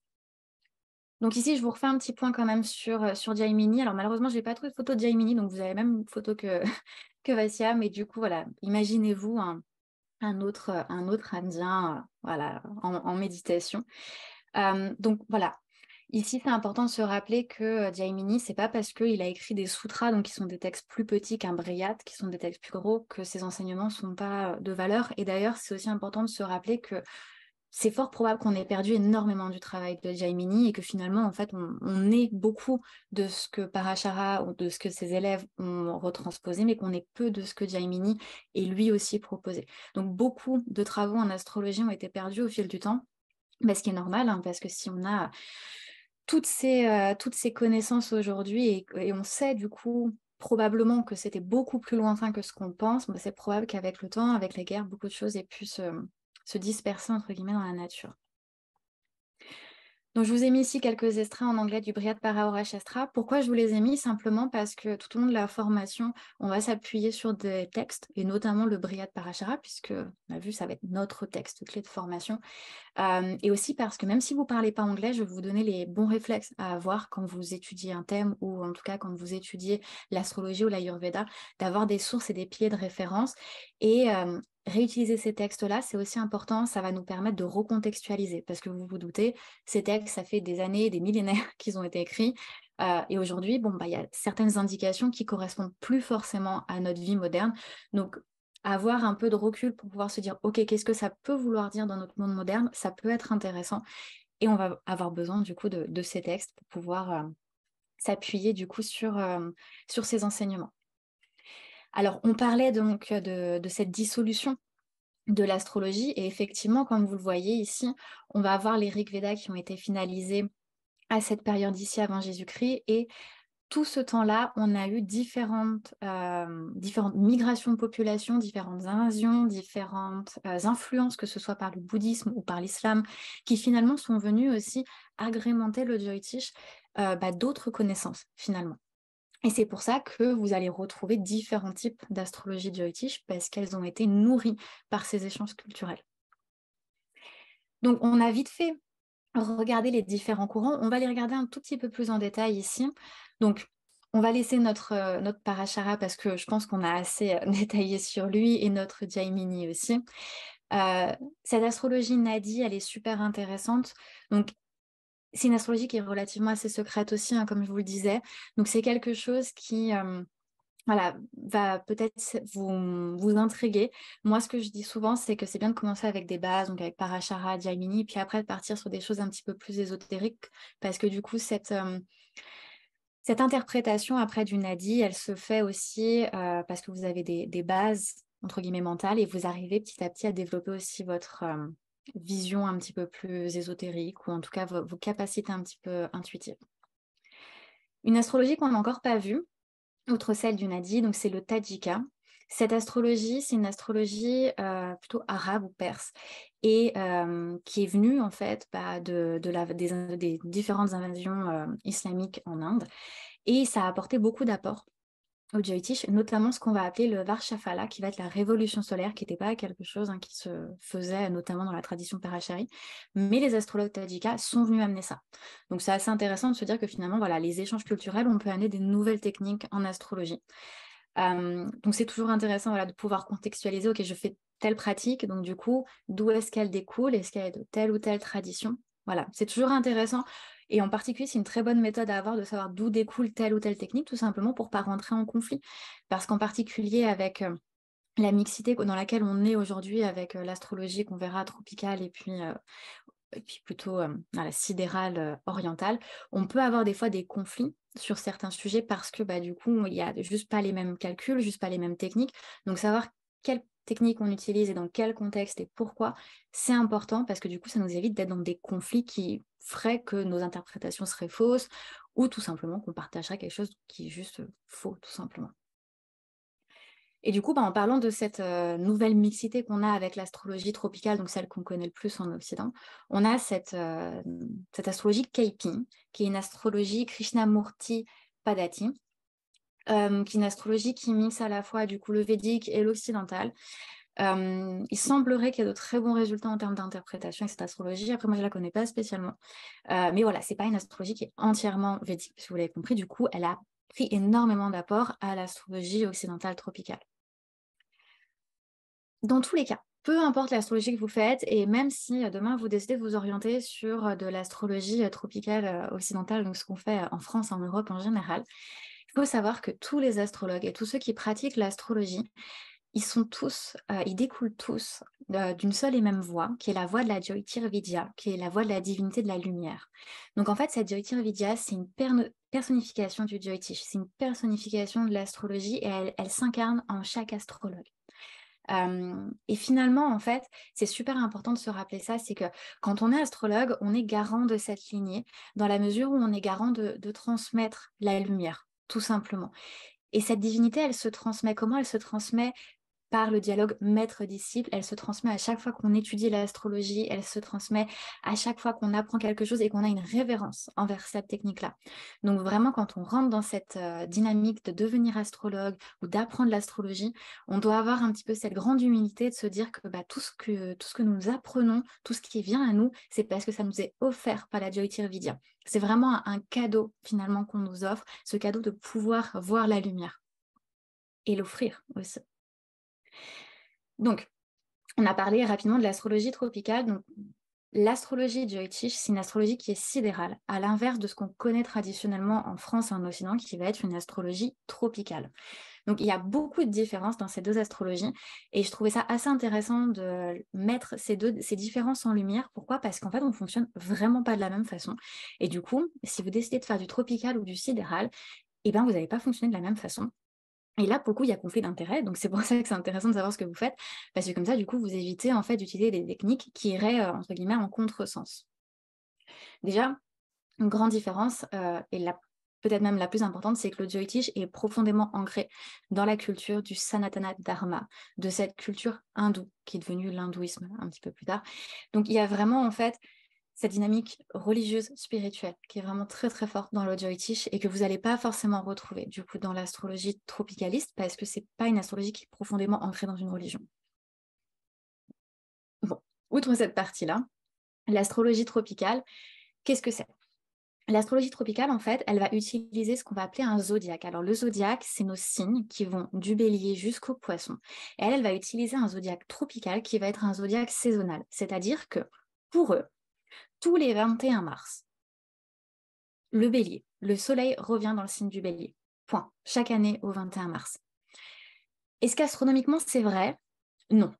Donc ici, je vous refais un petit point quand même sur, euh, sur Jaimini. Alors malheureusement, je n'ai pas trouvé de photo de Jaimini, donc vous avez même photo que, que Vassia, mais du coup, voilà, imaginez-vous un, autre, un autre Indien voilà, en, méditation. donc voilà, Ici, c'est important de se rappeler que Jaimini, euh, c'est pas parce qu'il a écrit des sutras, donc qui sont des textes plus petits qu'un Briyat, qui sont des textes plus gros, que ses enseignements sont pas euh, de valeur. Et d'ailleurs, c'est aussi important de se rappeler que c'est fort probable qu'on ait perdu énormément du travail de Jaimini et que finalement, en fait, on, est beaucoup de ce que Parashara ou de ce que ses élèves ont retransposé, mais qu'on est peu de ce que Jaimini et lui aussi proposé. Donc, beaucoup de travaux en astrologie ont été perdus au fil du temps. Mais ce qui est normal, hein, parce que si on a toutes ces, euh, toutes ces connaissances aujourd'hui, et, on sait du coup probablement que c'était beaucoup plus lointain que ce qu'on pense, mais c'est probable qu'avec le temps, avec les guerres, beaucoup de choses aient pu se, se disperser entre guillemets dans la nature. Donc, je vous ai mis ici quelques extraits en anglais du Brihad Paraora Shastra. Pourquoi je vous les ai mis Simplement parce que tout au long de la formation, on va s'appuyer sur des textes, et notamment le Brihad Parashara, puisque on a vu, ça va être notre texte clé de formation. Euh, et aussi parce que même si vous ne parlez pas anglais, je vais vous donner les bons réflexes à avoir quand vous étudiez un thème, ou en tout cas quand vous étudiez l'astrologie ou l'ayurveda, d'avoir des sources et des pieds de référence. Et euh, réutiliser ces textes-là, c'est aussi important, ça va nous permettre de recontextualiser, parce que vous vous doutez, ces textes, ça fait des années, des millénaires qu'ils ont été écrits, euh, et aujourd'hui, bon, bah, il y a certaines indications qui correspondent plus forcément à notre vie moderne. Donc, avoir un peu de recul pour pouvoir se dire, ok, qu'est-ce que ça peut vouloir dire dans notre monde moderne Ça peut être intéressant, et on va avoir besoin du coup de, ces textes pour pouvoir euh, s'appuyer du coup sur, euh, sur ces enseignements. Alors, on parlait donc de, cette dissolution de l'astrologie, et effectivement, comme vous le voyez ici, on va avoir les Rig Veda qui ont été finalisés à cette période ici avant Jésus-Christ, et tout ce temps-là, on a eu différentes, migrations de population, différentes invasions, différentes influences, que ce soit par le bouddhisme ou par l'islam, qui finalement sont venues aussi agrémenter le Jyotish bah, d'autres connaissances finalement. Et c'est pour ça que vous allez retrouver différents types d'astrologie Jyotish parce qu'elles ont été nourries par ces échanges culturels. Donc on a vite fait regarder les différents courants. On va les regarder un tout petit peu plus en détail ici. Donc on va laisser notre, euh, notre parachara parce que je pense qu'on a assez euh, détaillé sur lui et notre Jaimini aussi. Euh, cette astrologie Nadi, elle est super intéressante. Donc, c'est une astrologie qui est relativement assez secrète aussi, hein, comme je vous le disais. Donc c'est quelque chose qui euh, voilà, va peut-être vous, vous intriguer. Moi, ce que je dis souvent, c'est que c'est bien de commencer avec des bases, donc avec Parashara, Jaimini, puis après de partir sur des choses un petit peu plus ésotériques, parce que du coup, cette... Euh, cette interprétation après du nadi, elle se fait aussi euh, parce que vous avez des, bases entre guillemets mentales et vous arrivez petit à petit à développer aussi votre, vision un petit peu plus ésotérique ou en tout cas vos, capacités un petit peu intuitives. Une astrologie qu'on n'a encore pas vue, outre celle du Nadi, donc c'est le Tajika. Cette astrologie, c'est une astrologie euh, plutôt arabe ou perse et euh, qui est venue en fait bah, de, des, différentes invasions euh, islamiques en Inde et ça a apporté beaucoup d'apports au Jyotish, notamment ce qu'on va appeler le Varshafala, qui va être la révolution solaire, qui n'était pas quelque chose hein, qui se faisait notamment dans la tradition parachari, mais les astrologues Tadjika sont venus amener ça. Donc c'est assez intéressant de se dire que finalement, voilà, les échanges culturels, on peut amener des nouvelles techniques en astrologie. Euh, donc c'est toujours intéressant voilà, de pouvoir contextualiser, ok, je fais telle pratique, donc du coup, d'où est-ce qu'elle découle, est-ce qu'elle est de telle ou telle tradition Voilà, c'est toujours intéressant et en particulier, c'est une très bonne méthode à avoir de savoir d'où découle telle ou telle technique, tout simplement pour ne pas rentrer en conflit. Parce qu'en particulier avec euh, la mixité dans laquelle on est aujourd'hui avec euh, l'astrologie qu'on verra tropicale et puis, euh, puis plutôt la sidérale orientale, on peut avoir des fois des conflits sur certains sujets parce que bah, du coup, il n'y a juste pas les mêmes calculs, juste pas les mêmes techniques. Donc savoir quelle technique on utilise et dans quel contexte et pourquoi, c'est important parce que du coup, ça nous évite d'être dans des conflits qui ferait que nos interprétations seraient fausses ou tout simplement qu'on partagerait quelque chose qui est juste faux, tout simplement. Et du coup, bah, en parlant de cette nouvelle mixité qu'on a avec l'astrologie tropicale, donc celle qu'on connaît le plus en Occident, on a cette, cette astrologie Kaiping, qui est une astrologie Krishnamurti Padati, qui est une astrologie qui mixe à la fois du coup le védique et l'occidental il semblerait qu'il y a de très bons résultats en termes d'interprétation avec cette astrologie. Après, moi, je ne la connais pas spécialement. mais voilà, ce n'est pas une astrologie qui est entièrement védique, si vous l'avez compris. Du coup, elle a pris énormément d'apport à l'astrologie occidentale tropicale. Dans tous les cas, peu importe l'astrologie que vous faites, et même si euh, demain vous décidez de vous orienter sur euh, de l'astrologie euh, tropicale occidentale, donc ce qu'on fait en France, en Europe en général, il faut savoir que tous les astrologues et tous ceux qui pratiquent l'astrologie ils sont tous, euh, ils découlent tous euh, d'une seule et même voie, qui est la voie de la Jyotirvidya, qui est la voie de la divinité de la lumière. Donc en fait, cette Jyotirvidya, c'est une personnification du Joytish, c'est une personnification de l'astrologie et elle, s'incarne en chaque astrologue. Euh, et finalement, en fait, c'est super important de se rappeler ça, c'est que quand on est astrologue, on est garant de cette lignée, dans la mesure où on est garant de, de transmettre la lumière, tout simplement. Et cette divinité, elle se transmet. Comment elle se transmet par le dialogue maître-disciple. Elle se transmet à chaque fois qu'on étudie l'astrologie, elle se transmet à chaque fois qu'on apprend quelque chose et qu'on a une révérence envers cette technique-là. Donc vraiment, quand on rentre dans cette euh, dynamique de devenir astrologue ou d'apprendre l'astrologie, on doit avoir un petit peu cette grande humilité de se dire que bah, tout, ce que, tout ce que nous apprenons, tout ce qui vient à nous, c'est parce que ça nous est offert par la Jyotirvidya. C'est vraiment un cadeau finalement qu'on nous offre, ce cadeau de pouvoir voir la lumière et l'offrir aussi. Donc, on a parlé rapidement de l'astrologie tropicale. Donc, l'astrologie Jyotish, c'est une astrologie qui est sidérale, à l'inverse de ce qu'on connaît traditionnellement en France et en Occident, qui va être une astrologie tropicale. Donc, il y a beaucoup de différences dans ces deux astrologies. Et je trouvais ça assez intéressant de mettre ces deux, ces différences en lumière. Pourquoi? Parce qu'en fait, on fonctionne vraiment pas de la même façon. Et du coup, si vous décidez de faire du tropical ou du sidéral, eh bien vous n'allez pas fonctionner de la même façon. Et là, pour le coup, il y a conflit d'intérêts. Donc, c'est pour ça que c'est intéressant de savoir ce que vous faites. Parce que comme ça, du coup, vous évitez en fait d'utiliser des techniques qui iraient, euh, entre guillemets, en contresens. Déjà, une grande différence, euh, et la peut-être même la plus importante, c'est que le Jyotish est profondément ancré dans la culture du Sanatana Dharma, de cette culture hindoue qui est devenue l'hindouisme un petit peu plus tard. Donc il y a vraiment en fait cette dynamique religieuse, spirituelle, qui est vraiment très très forte dans l'audio et que vous n'allez pas forcément retrouver du coup dans l'astrologie tropicaliste parce que ce n'est pas une astrologie qui est profondément ancrée dans une religion. Bon, outre cette partie-là, l'astrologie tropicale, qu'est-ce que c'est L'astrologie tropicale, en fait, elle va utiliser ce qu'on va appeler un zodiaque. Alors, le zodiaque, c'est nos signes qui vont du bélier jusqu'au poisson. elle, elle va utiliser un zodiaque tropical qui va être un zodiaque saisonnal. C'est-à-dire que pour eux, tous les 21 mars. Le bélier, le soleil revient dans le signe du bélier. Point. Chaque année au 21 mars. Est-ce qu'astronomiquement c'est vrai Non.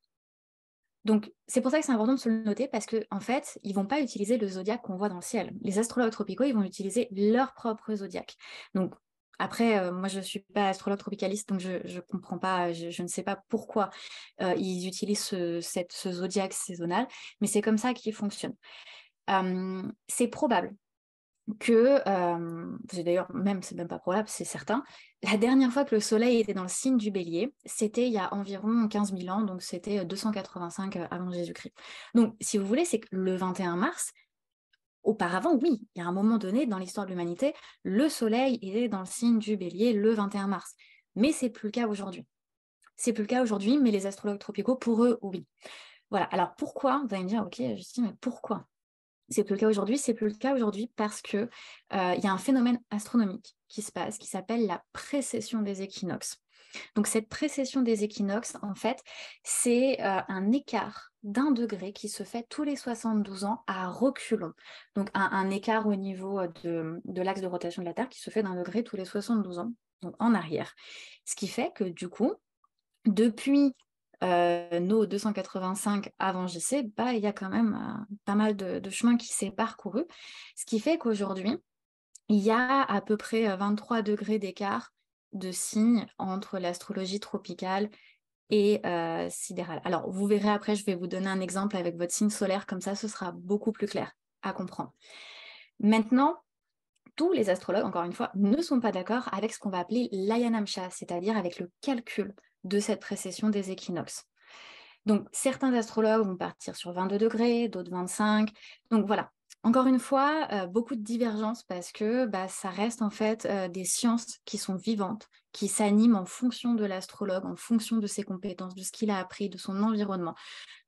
Donc c'est pour ça que c'est important de se le noter parce qu'en en fait, ils vont pas utiliser le zodiaque qu'on voit dans le ciel. Les astrologues tropicaux, ils vont utiliser leur propre zodiaque. Donc après, euh, moi, je ne suis pas astrologue tropicaliste, donc je ne comprends pas, je, ne sais pas pourquoi euh, ils utilisent ce, cette, zodiaque saisonnal, mais c'est comme ça qu'il fonctionne c'est probable que, d'ailleurs même, c'est même pas probable, c'est certain, la dernière fois que le Soleil était dans le signe du bélier, c'était il y a environ 15 000 ans, donc c'était 285 euh, avant Jésus-Christ. Donc, si vous voulez, c'est que le 21 mars, auparavant, oui, il y a un moment donné dans l'histoire de l'humanité, le Soleil était dans le signe du bélier le 21 mars. Mais c'est plus le cas aujourd'hui. C'est plus le cas aujourd'hui, mais les astrologues tropicaux, pour eux, oui. Voilà, alors pourquoi Vous allez me dire, ok, dis, mais pourquoi c'est plus le cas aujourd'hui, c'est plus le cas aujourd'hui parce qu'il euh, y a un phénomène astronomique qui se passe, qui s'appelle la précession des équinoxes. Donc cette précession des équinoxes, en fait, c'est euh, un écart d'un degré qui se fait tous les 72 ans à reculons. Donc un, écart au niveau euh, de, de l'axe de rotation de la Terre qui se fait d'un degré tous les 72 ans, donc en arrière. Ce qui fait que du coup, depuis euh, nos 285 avant JC, bah, il y a quand même euh, pas mal de, chemin qui s'est parcouru. Ce qui fait qu'aujourd'hui, il y a à peu près 23 euh, degrés d'écart de signes entre l'astrologie tropicale et sidérale. Alors, vous verrez après, je vais vous donner un exemple avec votre signe solaire, comme ça, ce sera beaucoup plus clair à comprendre. Maintenant, tous les astrologues, encore une fois, ne sont pas d'accord avec ce qu'on va appeler l'ayanamsha, c'est-à-dire avec le calcul de cette précession des équinoxes. Donc, certains astrologues vont partir sur 22 degrés, d'autres 25. Donc, voilà. Encore une fois, euh, beaucoup de divergences parce que bah, ça reste en fait euh, des sciences qui sont vivantes, qui s'animent en fonction de l'astrologue, en fonction de ses compétences, de ce qu'il a appris, de son environnement.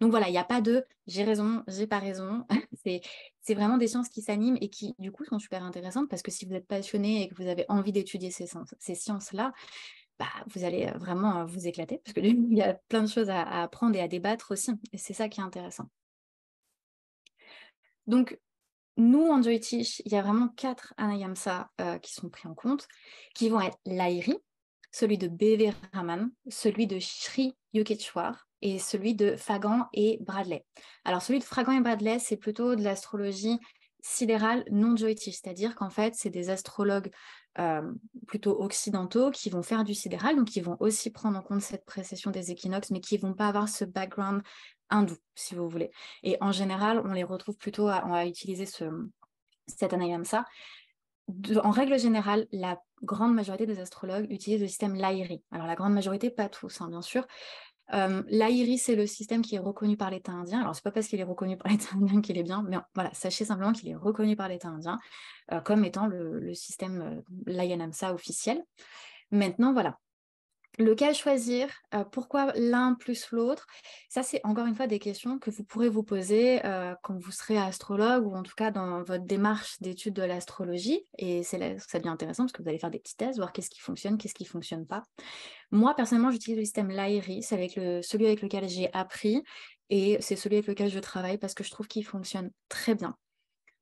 Donc voilà, il n'y a pas de j'ai raison, j'ai pas raison. c'est vraiment des sciences qui s'animent et qui, du coup, sont super intéressantes parce que si vous êtes passionné et que vous avez envie d'étudier ces sciences-là, bah, vous allez vraiment vous éclater parce qu'il il y a plein de choses à, apprendre et à débattre aussi. Et c'est ça qui est intéressant. Donc, nous, en Jyotish, il y a vraiment quatre anayamsa qui sont pris en compte, qui vont être l'Airi, celui de V. Raman, celui de Sri Yukeshwar et celui de Fagan et Bradley. Alors, celui de Fagan et Bradley, c'est plutôt de l'astrologie sidérale non Jyotish, c'est-à-dire qu'en fait, c'est des astrologues euh, plutôt occidentaux qui vont faire du sidéral, donc qui vont aussi prendre en compte cette précession des équinoxes, mais qui vont pas avoir ce background hindou, si vous voulez. Et en général, on les retrouve plutôt on a utiliser ce, cet anagramme en règle générale, la grande majorité des astrologues utilisent le système Lairi. Alors la grande majorité, pas tous, hein, bien sûr, euh, c'est le système qui est reconnu par l'État indien. Alors, c'est pas parce qu'il est reconnu par l'État indien qu'il est bien, mais voilà, sachez simplement qu'il est reconnu par l'État indien comme étant le, système l'ayanamsa officiel. Maintenant, voilà, Lequel choisir euh, Pourquoi l'un plus l'autre Ça, c'est encore une fois des questions que vous pourrez vous poser euh, quand vous serez astrologue ou en tout cas dans votre démarche d'étude de l'astrologie. Et c'est là que ça devient intéressant parce que vous allez faire des petites thèses, voir qu'est-ce qui fonctionne, qu'est-ce qui fonctionne pas. Moi, personnellement, j'utilise le système Laïris, avec celui avec lequel j'ai appris et c'est celui avec lequel je travaille parce que je trouve qu'il fonctionne très bien.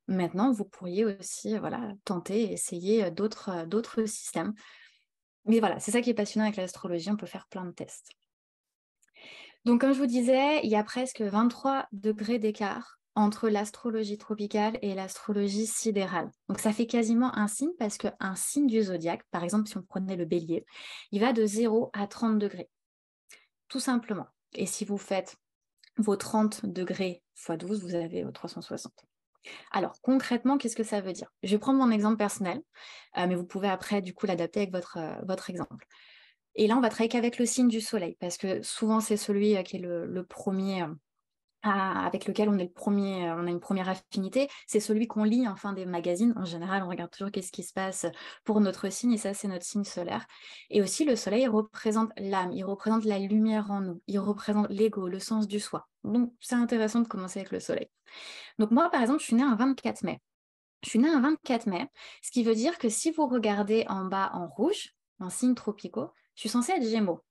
Maintenant, vous pourriez aussi voilà, tenter, essayer euh, d'autres systèmes mais voilà, c'est ça qui est passionnant avec l'astrologie, on peut faire plein de tests. Donc, comme je vous disais, il y a presque 23 degrés d'écart entre l'astrologie tropicale et l'astrologie sidérale. Donc ça fait quasiment un signe parce qu'un signe du zodiaque, par exemple si on prenait le bélier, il va de 0 à 30 degrés. Tout simplement. Et si vous faites vos 30 degrés x 12, vous avez 360. Alors concrètement, qu'est-ce que ça veut dire Je vais prendre mon exemple personnel, euh, mais vous pouvez après du coup l'adapter avec votre, euh, votre exemple. Et là, on va travailler qu'avec le signe du soleil, parce que souvent c'est celui euh, qui est le premier avec lequel on est le premier, euh, on a une première affinité, c'est celui qu'on lit en fin des magazines. En général, on regarde toujours qu'est-ce qui se passe pour notre signe, et ça, c'est notre signe solaire. Et aussi, le soleil représente l'âme, il représente la lumière en nous, il représente l'ego, le sens du soi. Donc, c'est intéressant de commencer avec le soleil. Donc, moi, par exemple, je suis née un 24 mai. Je suis née un 24 mai, ce qui veut dire que si vous regardez en bas en rouge, en signe tropicaux, je suis censée être gémeaux.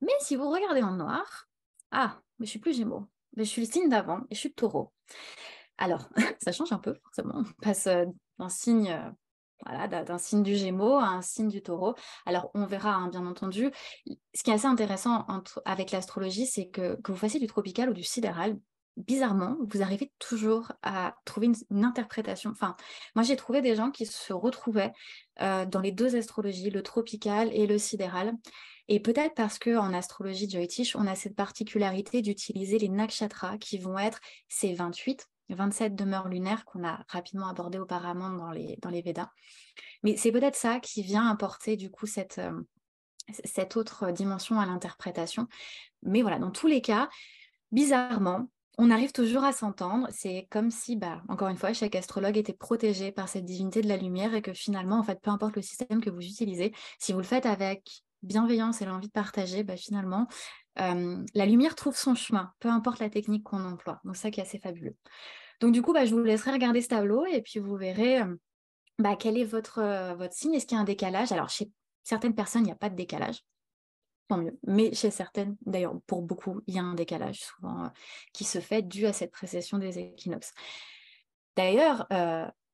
Mais si vous regardez en noir, ah, mais je suis plus gémeaux je suis le signe d'avant et je suis taureau. Alors, ça change un peu, forcément. On passe euh, d'un signe euh, voilà, d'un signe du Gémeaux à un signe du Taureau. Alors, on verra, hein, bien entendu. Ce qui est assez intéressant avec l'astrologie, c'est que, que vous fassiez du tropical ou du sidéral, bizarrement, vous arrivez toujours à trouver une, interprétation. Enfin, moi, j'ai trouvé des gens qui se retrouvaient euh, dans les deux astrologies, le tropical et le sidéral. Et peut-être parce que en astrologie Jyotish, on a cette particularité d'utiliser les nakshatras qui vont être ces 28 27 demeures lunaires qu'on a rapidement abordées auparavant dans les, dans les Védas. Mais c'est peut-être ça qui vient apporter du coup cette, euh, cette autre dimension à l'interprétation. Mais voilà, dans tous les cas, bizarrement, on arrive toujours à s'entendre. C'est comme si, bah, encore une fois, chaque astrologue était protégé par cette divinité de la lumière et que finalement, en fait, peu importe le système que vous utilisez, si vous le faites avec bienveillance et l'envie de partager, bah, finalement, euh, la lumière trouve son chemin, peu importe la technique qu'on emploie. Donc ça qui est assez fabuleux. Donc du coup, bah, je vous laisserai regarder ce tableau et puis vous verrez euh, bah, quel est votre, euh, votre signe. Est-ce qu'il y a un décalage Alors chez certaines personnes, il n'y a pas de décalage. Tant mieux. Mais chez certaines, d'ailleurs pour beaucoup, il y a un décalage souvent qui se fait dû à cette précession des équinoxes. D'ailleurs,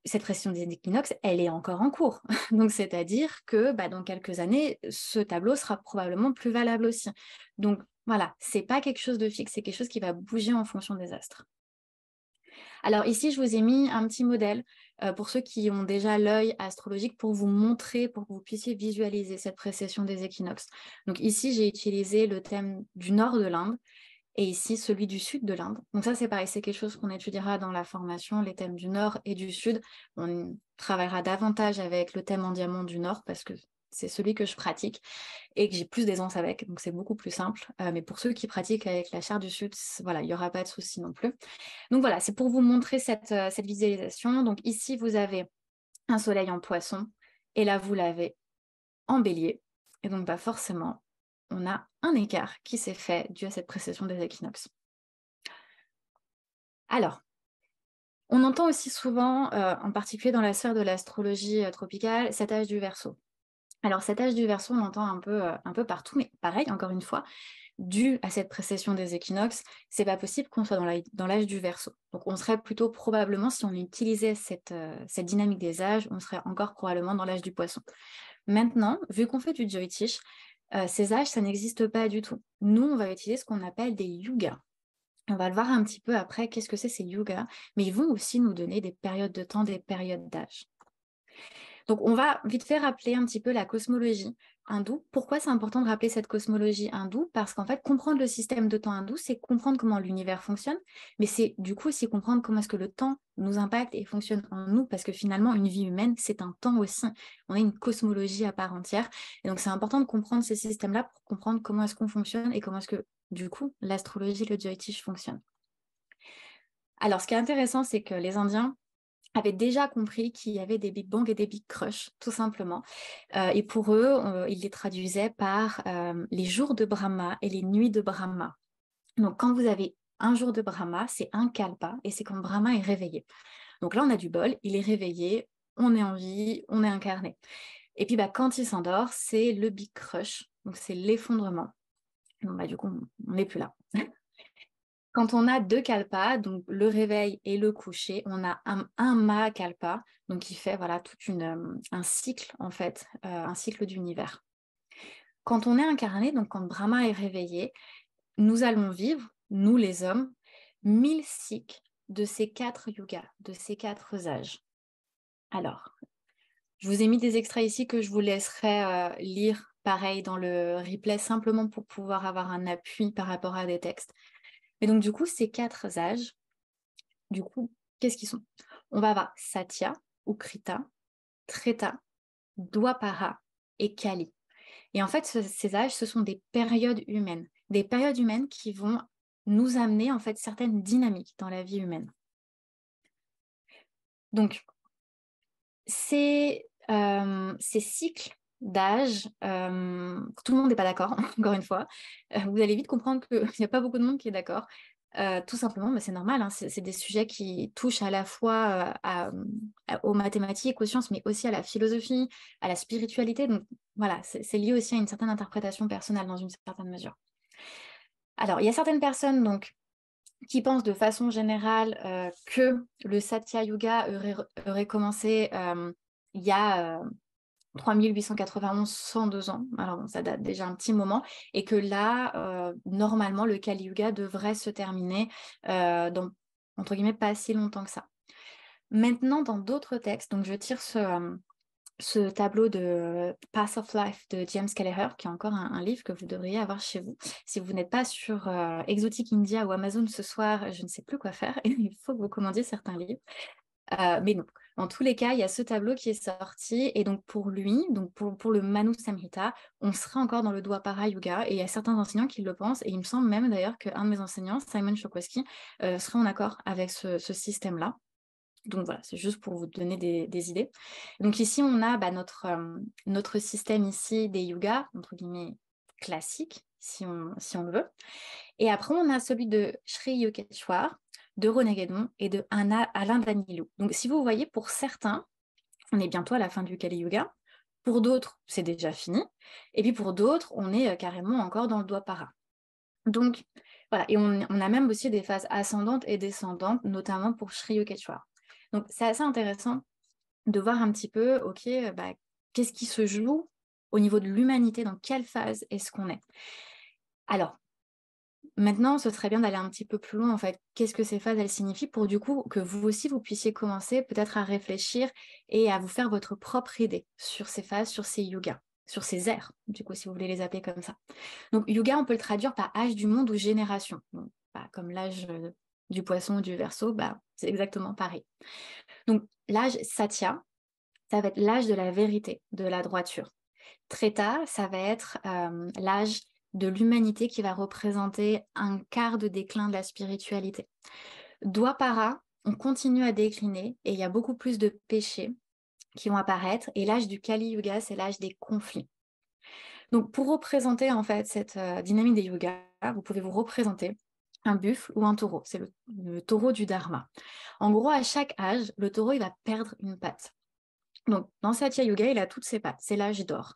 cette précession des équinoxes, elle est encore en cours. Donc, c'est-à-dire que bah, dans quelques années, ce tableau sera probablement plus valable aussi. Donc, voilà, c'est pas quelque chose de fixe, c'est quelque chose qui va bouger en fonction des astres. Alors ici, je vous ai mis un petit modèle euh, pour ceux qui ont déjà l'œil astrologique pour vous montrer, pour que vous puissiez visualiser cette précession des équinoxes. Donc ici, j'ai utilisé le thème du nord de l'Inde et ici celui du sud de l'Inde. Donc ça, c'est pareil, c'est quelque chose qu'on étudiera dans la formation, les thèmes du nord et du sud. On travaillera davantage avec le thème en diamant du nord parce que c'est celui que je pratique et que j'ai plus d'aisance avec, donc c'est beaucoup plus simple. Euh, mais pour ceux qui pratiquent avec la chair du sud, voilà, il n'y aura pas de souci non plus. Donc voilà, c'est pour vous montrer euh, cette, visualisation. Donc ici, vous avez un soleil en poisson et là, vous l'avez en bélier. Et donc, pas bah, forcément, on a un écart qui s'est fait dû à cette précession des équinoxes. Alors, on entend aussi souvent, euh, en particulier dans la sphère de l'astrologie euh, tropicale, cet âge du verso. Alors cet âge du verso, on l'entend un peu, euh, un peu partout, mais pareil, encore une fois, dû à cette précession des équinoxes, c'est pas possible qu'on soit dans l'âge du verso. Donc on serait plutôt probablement, si on utilisait cette, cette dynamique des âges, on serait encore probablement dans l'âge du poisson. Maintenant, vu qu'on fait du Jyotish, euh, ces âges, ça n'existe pas du tout. Nous, on va utiliser ce qu'on appelle des yugas. On va le voir un petit peu après, qu'est-ce que c'est ces yugas, mais ils vont aussi nous donner des périodes de temps, des périodes d'âge. Donc, on va vite faire rappeler un petit peu la cosmologie hindou. Pourquoi c'est important de rappeler cette cosmologie hindoue Parce qu'en fait, comprendre le système de temps hindou, c'est comprendre comment l'univers fonctionne, mais c'est du coup aussi comprendre comment est-ce que le temps nous impacte et fonctionne en nous, parce que finalement, une vie humaine, c'est un temps aussi. On a une cosmologie à part entière. Et donc, c'est important de comprendre ces systèmes-là pour comprendre comment est-ce qu'on fonctionne et comment est-ce que, du coup, l'astrologie, le Jyotish fonctionne. Alors, ce qui est intéressant, c'est que les Indiens, avaient déjà compris qu'il y avait des Big bangs et des Big Crush, tout simplement. Euh, et pour eux, ils les traduisaient par euh, les jours de Brahma et les nuits de Brahma. Donc quand vous avez un jour de Brahma, c'est un kalpa, et c'est quand Brahma est réveillé. Donc là, on a du bol, il est réveillé, on est en vie, on est incarné. Et puis bah, quand il s'endort, c'est le Big Crush, donc c'est l'effondrement. bah, du coup, on n'est plus là. Quand on a deux kalpas, donc le réveil et le coucher, on a un, ma kalpa, donc qui fait voilà euh, un cycle en fait, euh, un cycle d'univers. Quand on est incarné, donc quand Brahma est réveillé, nous allons vivre, nous les hommes, mille cycles de ces quatre yogas, de ces quatre âges. Alors, je vous ai mis des extraits ici que je vous laisserai euh, lire pareil dans le replay simplement pour pouvoir avoir un appui par rapport à des textes. Et donc, du coup, ces quatre âges, du coup, qu'est-ce qu'ils sont On va avoir Satya ou Krita, Treta, Dwapara et Kali. Et en fait, ces âges, ce sont des périodes humaines, des périodes humaines qui vont nous amener en fait certaines dynamiques dans la vie humaine. Donc, ces euh, cycles d'âge, euh, tout le monde n'est pas d'accord, encore une fois. Euh, vous allez vite comprendre qu'il n'y a pas beaucoup de monde qui est d'accord. Euh, tout simplement, c'est normal, hein, c'est des sujets qui touchent à la fois aux mathématiques, aux sciences, mais aussi à la philosophie, à la spiritualité. Donc voilà, c'est lié aussi à une certaine interprétation personnelle dans une certaine mesure. Alors, il y a certaines personnes donc, qui pensent de façon générale que le Satya Yoga aurait commencé il y a 3891 102 ans, alors bon, ça date déjà un petit moment, et que là, euh, normalement, le Kali Yuga devrait se terminer euh, dans, entre guillemets, pas si longtemps que ça. Maintenant, dans d'autres textes, donc je tire ce, tableau de Path of Life de James Kelleher, qui est encore un, livre que vous devriez avoir chez vous. Si vous n'êtes pas sur euh, Exotic India ou Amazon ce soir, je ne sais plus quoi faire, il faut que vous commandiez certains livres. mais non. En tous les cas, il y a ce tableau qui est sorti. Et donc, pour lui, donc pour, le Manu Samhita, on serait encore dans le para Yuga. Et il y a certains enseignants qui le pensent. Et il me semble même d'ailleurs qu'un de mes enseignants, Simon Chokowski, euh, serait en accord avec ce, système-là. Donc voilà, c'est juste pour vous donner des, idées. Donc ici, on a bah, notre, euh, notre système ici des yugas, entre guillemets, classiques, si on, si on le veut. Et après, on a celui de Sri Yogeshwar, de René Guédon et de Alain Danilo. Donc, si vous voyez, pour certains, on est bientôt à la fin du Kali Yuga. Pour d'autres, c'est déjà fini. Et puis pour d'autres, on est euh, carrément encore dans le doigt para. Donc, voilà. Et on, a même aussi des phases ascendantes et descendantes, notamment pour Sri Yukteswar. Donc, c'est assez intéressant de voir un petit peu, OK, euh, bah, qu'est-ce qui se joue au niveau de l'humanité, dans quelle phase est-ce qu'on est Alors, Maintenant, ce serait bien d'aller un petit peu plus loin, en fait. Qu'est-ce que ces phases, elles signifient pour du coup que vous aussi, vous puissiez commencer peut-être à réfléchir et à vous faire votre propre idée sur ces phases, sur ces yogas, sur ces airs, du coup, si vous voulez les appeler comme ça. Donc, yoga, on peut le traduire par âge du monde ou génération. Bah, comme l'âge euh, du poisson ou du verso, bah, c'est exactement pareil. Donc, l'âge satya, ça va être l'âge de la vérité, de la droiture. Treta, ça va être euh, l'âge de l'humanité qui va représenter un quart de déclin de la spiritualité. Doigt para, on continue à décliner et il y a beaucoup plus de péchés qui vont apparaître. Et l'âge du Kali Yuga, c'est l'âge des conflits. Donc, pour représenter en fait cette euh, dynamique des yogas, vous pouvez vous représenter un buffle ou un taureau. C'est le, taureau du dharma. En gros, à chaque âge, le taureau il va perdre une patte. Donc, dans Satya yuga il a toutes ses pattes. C'est l'âge d'or.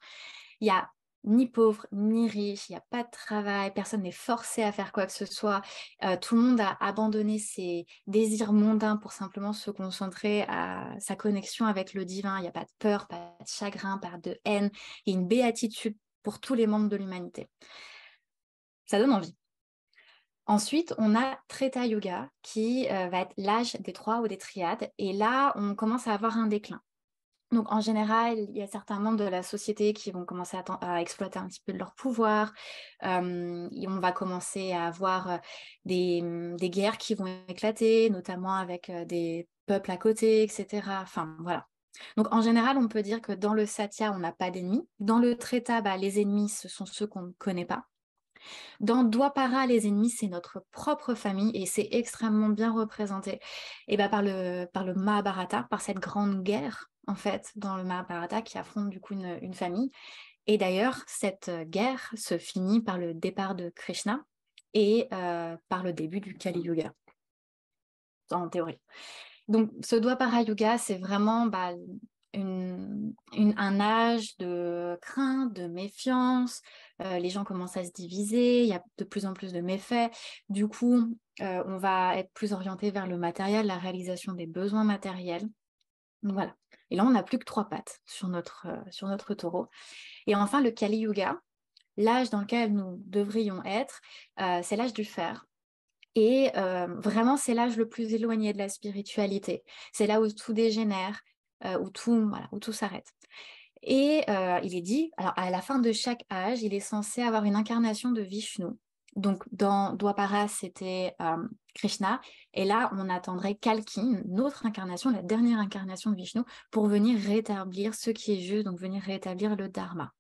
Il y a ni pauvre ni riche, il n'y a pas de travail, personne n'est forcé à faire quoi que ce soit. Euh, tout le monde a abandonné ses désirs mondains pour simplement se concentrer à sa connexion avec le divin. Il n'y a pas de peur, pas de chagrin, pas de haine. Il une béatitude pour tous les membres de l'humanité. Ça donne envie. Ensuite, on a Treta Yoga qui euh, va être l'âge des trois ou des triades. Et là, on commence à avoir un déclin. Donc en général, il y a certains membres de la société qui vont commencer à, exploiter un petit peu de leur pouvoir. on va commencer à avoir mmh, des, guerres qui vont éclater, notamment avec des peuples à côté, etc. Enfin voilà. Donc en général, on peut dire que dans le satya, on n'a pas d'ennemis. Dans le treta, bah, les ennemis, ce sont ceux qu'on ne connaît pas. Dans Dwapara, les ennemis, c'est notre propre famille et c'est extrêmement bien représenté et eh bah, par, le, par le Mahabharata, par cette grande guerre en fait, dans le Mahabharata, qui affronte du coup une, famille. Et d'ailleurs, cette euh, guerre se finit par le départ de Krishna et euh, par le début du Kali Yuga, en théorie. Donc, ce Dwapara Parayuga c'est vraiment bah, un âge de crainte, de méfiance. Euh, les gens commencent à se diviser, il y a de plus en plus de méfaits. Du coup, on va être plus orienté vers le matériel, la réalisation des besoins matériels. voilà. Et là, on n'a plus que trois pattes sur notre, euh, sur notre taureau. Et enfin, le Kali Yuga, l'âge dans lequel nous devrions être, euh, c'est l'âge du fer. Et euh, vraiment, c'est l'âge le plus éloigné de la spiritualité. C'est là où tout dégénère, où tout, tout s'arrête. Et il est dit, alors à la fin de chaque âge, il est censé avoir une incarnation de Vishnu donc, dans Dwapara, c'était euh, Krishna. Et là, on attendrait Kalki, notre incarnation, la dernière incarnation de Vishnu, pour venir rétablir ce qui est juste, donc venir rétablir le Dharma.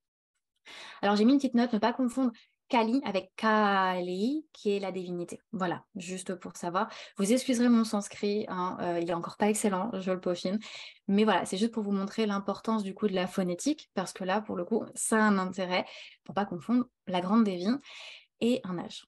Alors, j'ai mis une petite note, ne pas confondre Kali avec Kali, qui est la divinité. Voilà, juste pour savoir. Vous excuserez mon sanskrit, hein, euh, il n'est encore pas excellent, je le peaufine. Mais voilà, c'est juste pour vous montrer l'importance du coup de la phonétique, parce que là, pour le coup, ça a un intérêt, pour pas confondre la grande dévine et un âge.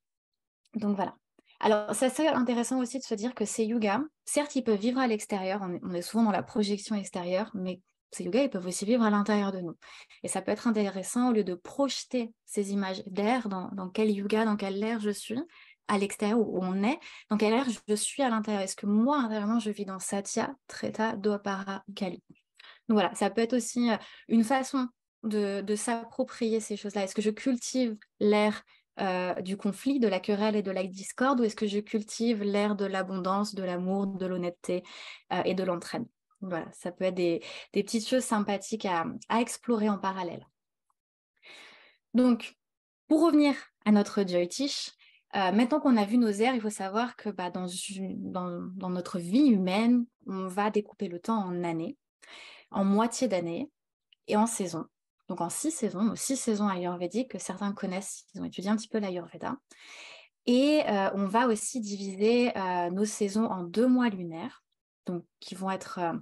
Donc voilà. Alors, ça c'est intéressant aussi de se dire que ces yogas, certes, ils peuvent vivre à l'extérieur, on est souvent dans la projection extérieure, mais ces yogas, ils peuvent aussi vivre à l'intérieur de nous. Et ça peut être intéressant, au lieu de projeter ces images d'air, dans, quel yoga, dans quel air je suis, à l'extérieur où on est, dans quel air je suis à l'intérieur. Est-ce que moi, intérieurement, je vis dans Satya, Treta, Dwapara, Kali Donc voilà, ça peut être aussi euh, une façon de, de s'approprier ces choses-là. Est-ce que je cultive l'air euh, du conflit, de la querelle et de la discorde, ou est-ce que je cultive l'air de l'abondance, de l'amour, de l'honnêteté euh, et de l'entraide Voilà, ça peut être des, petites choses sympathiques à, explorer en parallèle. Donc, pour revenir à notre Joytish, euh, maintenant qu'on a vu nos airs, il faut savoir que bah, dans, notre vie humaine, on va découper le temps en années, en moitié d'année et en saisons donc en six saisons, nos six saisons ayurvédiques que certains connaissent, ils ont étudié un petit peu l'ayurveda. Et euh, on va aussi diviser euh, nos saisons en deux mois lunaires, donc qui vont être euh,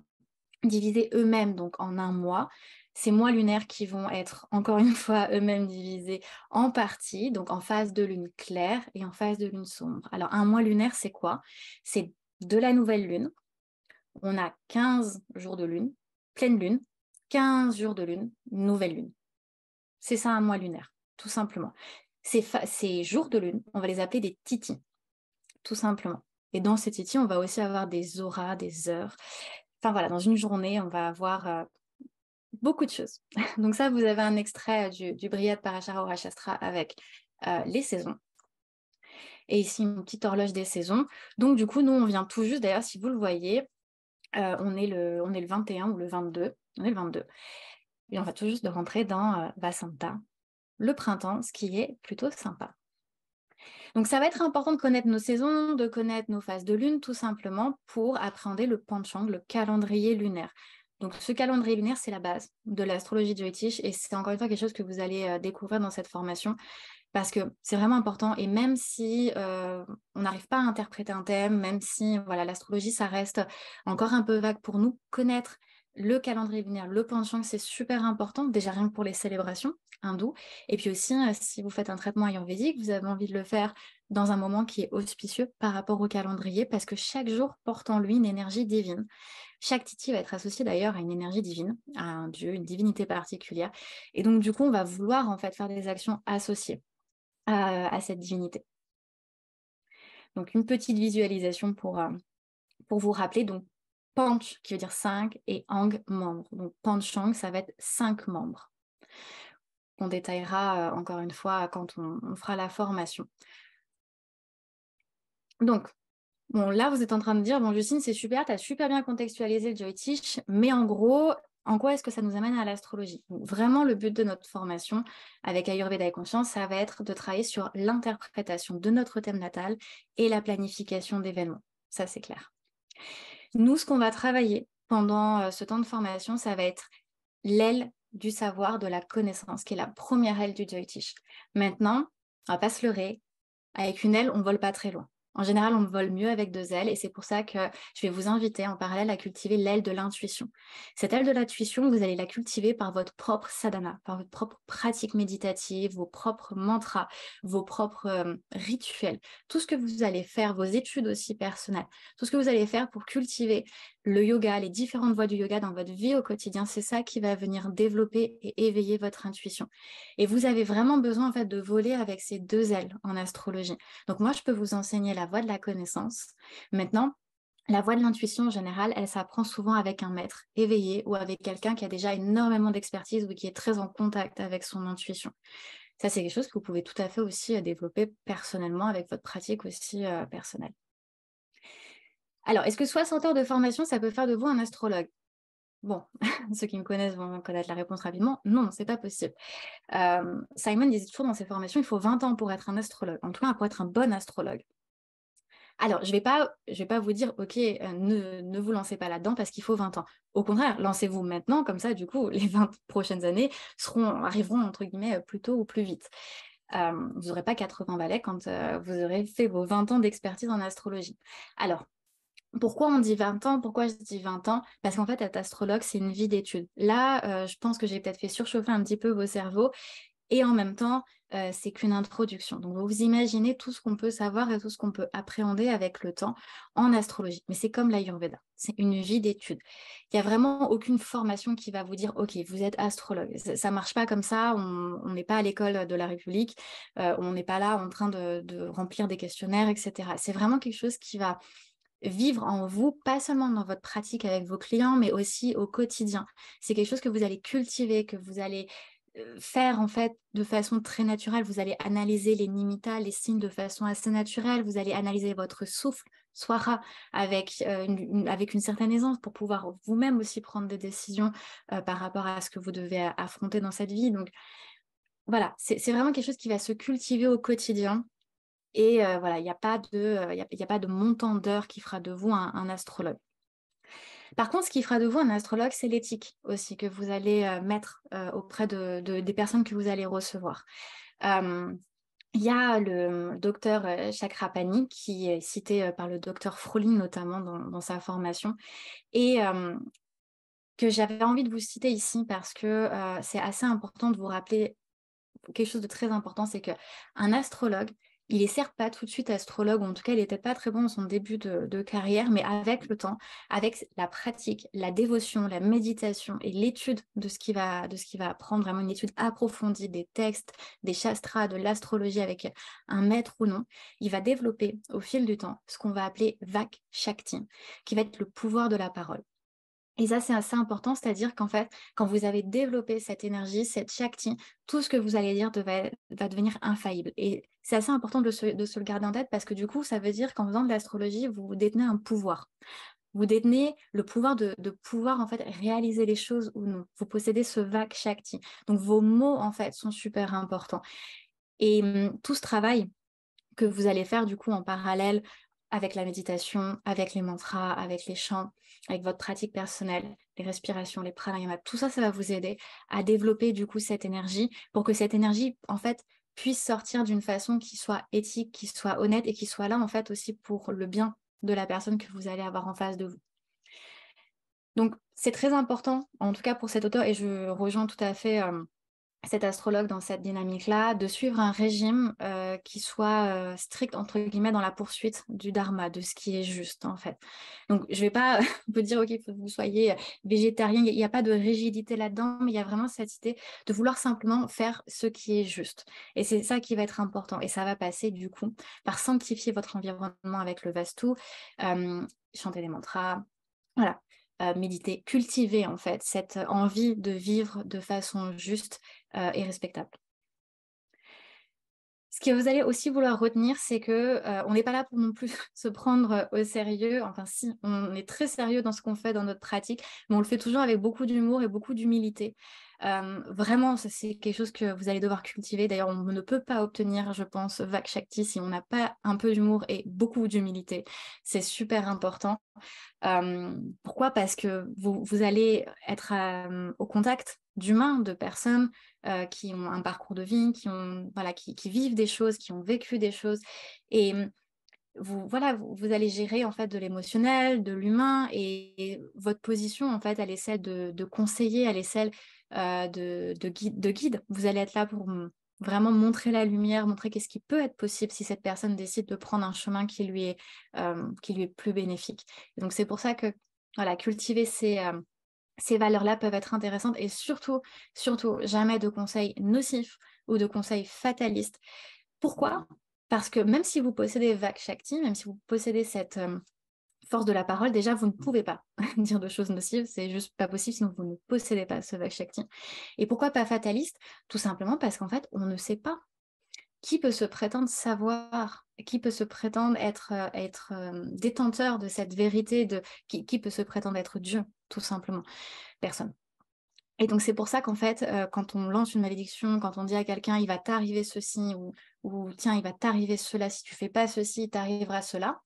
divisés eux-mêmes donc en un mois. Ces mois lunaires qui vont être encore une fois eux-mêmes divisés en parties, donc en phase de lune claire et en phase de lune sombre. Alors un mois lunaire, c'est quoi C'est de la nouvelle lune. On a 15 jours de lune, pleine lune, 15 jours de lune, nouvelle lune. C'est ça un mois lunaire, tout simplement. Ces, ces jours de lune, on va les appeler des titis, tout simplement. Et dans ces titis, on va aussi avoir des auras, des heures. Enfin voilà, dans une journée, on va avoir euh, beaucoup de choses. Donc ça, vous avez un extrait euh, du, du Brihad Parashara Shastra avec euh, les saisons. Et ici, une petite horloge des saisons. Donc du coup, nous, on vient tout juste, d'ailleurs, si vous le voyez, on, est le, on est le 21 ou le 22 on est le 22. Et on va tout juste de rentrer dans euh, Vasanta, le printemps, ce qui est plutôt sympa. Donc ça va être important de connaître nos saisons, de connaître nos phases de lune, tout simplement pour appréhender le panchang, le calendrier lunaire. Donc ce calendrier lunaire, c'est la base de l'astrologie Jyotish et c'est encore une fois quelque chose que vous allez euh, découvrir dans cette formation parce que c'est vraiment important et même si euh, on n'arrive pas à interpréter un thème, même si voilà l'astrologie ça reste encore un peu vague pour nous, connaître le calendrier binaire, le penchant, c'est super important, déjà rien que pour les célébrations hindoues. Et puis aussi, euh, si vous faites un traitement ayurvédique, vous avez envie de le faire dans un moment qui est auspicieux par rapport au calendrier, parce que chaque jour porte en lui une énergie divine. Chaque titi va être associé d'ailleurs à une énergie divine, à un dieu, une divinité particulière. Et donc, du coup, on va vouloir en fait faire des actions associées à, euh, à cette divinité. Donc, une petite visualisation pour, euh, pour vous rappeler. Donc, panch qui veut dire 5 et ang membre. Donc panchang, ça va être 5 membres On détaillera euh, encore une fois quand on, fera la formation. Donc, bon, là, vous êtes en train de dire, bon, Justine, c'est super, tu as super bien contextualisé le Jyotish, mais en gros, en quoi est-ce que ça nous amène à l'astrologie Vraiment, le but de notre formation avec Ayurveda et Conscience, ça va être de travailler sur l'interprétation de notre thème natal et la planification d'événements. Ça, c'est clair. Nous, ce qu'on va travailler pendant euh, ce temps de formation, ça va être l'aile du savoir, de la connaissance, qui est la première aile du Jyotish. Maintenant, on va pas se leurrer. Avec une aile, on vole pas très loin. En général, on vole mieux avec deux ailes et c'est pour ça que je vais vous inviter en parallèle à cultiver l'aile de l'intuition. Cette aile de l'intuition, vous allez la cultiver par votre propre sadhana, par votre propre pratique méditative, vos propres mantras, vos propres euh, rituels, tout ce que vous allez faire, vos études aussi personnelles, tout ce que vous allez faire pour cultiver le yoga, les différentes voies du yoga dans votre vie au quotidien, c'est ça qui va venir développer et éveiller votre intuition. Et vous avez vraiment besoin en fait de voler avec ces deux ailes en astrologie. Donc moi, je peux vous enseigner la la voie de la connaissance. Maintenant, la voie de l'intuition en général, elle s'apprend souvent avec un maître éveillé ou avec quelqu'un qui a déjà énormément d'expertise ou qui est très en contact avec son intuition. Ça, c'est quelque chose que vous pouvez tout à fait aussi euh, développer personnellement avec votre pratique aussi euh, personnelle. Alors, est-ce que 60 heures de formation, ça peut faire de vous un astrologue Bon, ceux qui me connaissent vont connaître la réponse rapidement. Non, c'est pas possible. Euh, Simon disait toujours dans ses formations, il faut 20 ans pour être un astrologue, en tout cas pour être un bon astrologue. Alors, je vais vais pas vous dire, OK, euh, ne, vous lancez pas là-dedans parce qu'il faut 20 ans. Au contraire, lancez-vous maintenant, comme ça, du coup, les 20 prochaines années seront, arriveront, entre guillemets, plus tôt ou plus vite. Euh, vous n'aurez pas 80 balais quand euh, vous aurez fait vos 20 ans d'expertise en astrologie. Alors, pourquoi on dit 20 ans Pourquoi je dis 20 ans Parce qu'en fait, être astrologue, c'est une vie d'études. Là, je pense que j'ai peut-être fait surchauffer un petit peu vos cerveaux et en même temps, euh, c'est qu'une introduction. Donc, vous imaginez tout ce qu'on peut savoir et tout ce qu'on peut appréhender avec le temps en astrologie. Mais c'est comme l'Ayurveda, c'est une vie d'études. Il n'y a vraiment aucune formation qui va vous dire, OK, vous êtes astrologue. Ça ne marche pas comme ça, on n'est pas à l'école de la République, euh, on n'est pas là en train de, de remplir des questionnaires, etc. C'est vraiment quelque chose qui va vivre en vous, pas seulement dans votre pratique avec vos clients, mais aussi au quotidien. C'est quelque chose que vous allez cultiver, que vous allez euh, faire en fait de façon très naturelle. Vous allez analyser les nimitas, les signes de façon assez naturelle. Vous allez analyser votre souffle, soira, avec, euh, une, avec une certaine aisance pour pouvoir vous-même aussi prendre des décisions euh, par rapport à ce que vous devez affronter dans cette vie. Donc voilà, c'est vraiment quelque chose qui va se cultiver au quotidien. Et voilà, il n'y a, pas de, il y a pas de montant d'heures qui fera de vous un astrologue. Par contre, ce qui fera de vous un astrologue, c'est l'éthique aussi que vous allez euh, mettre euh, auprès de, des personnes que vous allez recevoir. Il y a le euh, docteur Chakrapani qui est cité par le docteur Froli notamment dans, sa formation et que j'avais envie de vous citer ici parce que c'est assez important de vous rappeler quelque chose de très important, c'est que un astrologue, il est certes pas tout de suite astrologue, en tout cas, il n'était pas très bon en son début de, carrière, mais avec le temps, avec la pratique, la dévotion, la méditation et l'étude de ce qu'il va, va apprendre, vraiment une étude approfondie des textes, des shastras, de l'astrologie avec un maître ou non, il va développer au fil du temps ce qu'on va appeler Vak Shakti, qui va être le pouvoir de la parole. Et ça, c'est assez important, c'est-à-dire qu'en fait, quand vous avez développé cette énergie, cette shakti, tout ce que vous allez dire va, devenir infaillible. Et c'est assez important de se, le garder en tête parce que du coup, ça veut dire qu'en faisant de l'astrologie, vous détenez un pouvoir. Vous détenez le pouvoir de, pouvoir en fait réaliser les choses ou non. Vous possédez ce vague shakti. Donc vos mots en fait sont super importants. Et hum, tout ce travail que vous allez faire du coup en parallèle avec la méditation, avec les mantras, avec les chants, avec votre pratique personnelle, les respirations, les pranayamas, tout ça, ça va vous aider à développer du coup cette énergie pour que cette énergie, en fait, puisse sortir d'une façon qui soit éthique, qui soit honnête et qui soit là en fait aussi pour le bien de la personne que vous allez avoir en face de vous. Donc c'est très important, en tout cas pour cet auteur, et je rejoins tout à fait euh, cet astrologue dans cette dynamique-là, de suivre un régime euh, qui soit euh, strict, entre guillemets, dans la poursuite du dharma, de ce qui est juste, en fait. Donc, je ne vais pas vous dire, OK, que vous soyez euh, végétarien, il n'y a, pas de rigidité là-dedans, mais il y a vraiment cette idée de vouloir simplement faire ce qui est juste. Et c'est ça qui va être important. Et ça va passer, du coup, par sanctifier votre environnement avec le vastu, chanter des mantras, voilà. Euh, méditer, cultiver en fait cette euh, envie de vivre de façon juste euh, et respectable. Ce que vous allez aussi vouloir retenir, c'est que on n'est pas là pour non plus se prendre au sérieux. Enfin, si, on est très sérieux dans ce qu'on fait, dans notre pratique, mais on le fait toujours avec beaucoup d'humour et beaucoup d'humilité vraiment, c'est quelque chose que vous allez devoir cultiver. D'ailleurs, on ne peut pas obtenir, je pense, Vakshakti Shakti si on n'a pas un peu d'humour et beaucoup d'humilité. C'est super important. pourquoi Parce que vous, vous allez être au contact d'humains, de personnes qui ont un parcours de vie, qui, ont, voilà, qui, qui, vivent des choses, qui ont vécu des choses. Et vous, voilà, vous, allez gérer en fait de l'émotionnel, de l'humain, et, votre position en fait, elle est celle de, conseiller, elle est celle euh, de, guide, Vous allez être là pour vraiment montrer la lumière, montrer qu'est-ce qui peut être possible si cette personne décide de prendre un chemin qui lui est, euh, qui lui est plus bénéfique. donc c'est pour ça que voilà, cultiver ces, euh, ces valeurs-là peuvent être intéressantes et surtout, surtout, jamais de conseils nocifs ou de conseils fatalistes. Pourquoi parce que même si vous possédez Vakshakti, même si vous possédez cette euh, force de la parole, déjà, vous ne pouvez pas dire de choses nocives, c'est juste pas possible, sinon vous ne possédez pas ce Vakshakti. Et pourquoi pas fataliste Tout simplement parce qu'en fait, on ne sait pas. Qui peut se prétendre savoir Qui peut se prétendre être, euh, euh, détenteur de cette vérité de... qui peut se prétendre être Dieu, tout simplement Personne. Et donc c'est pour ça qu'en fait, euh, quand on lance une malédiction, quand on dit à quelqu'un il va t'arriver ceci ou, tiens il va t'arriver cela, si tu fais pas ceci, t'arrivera cela,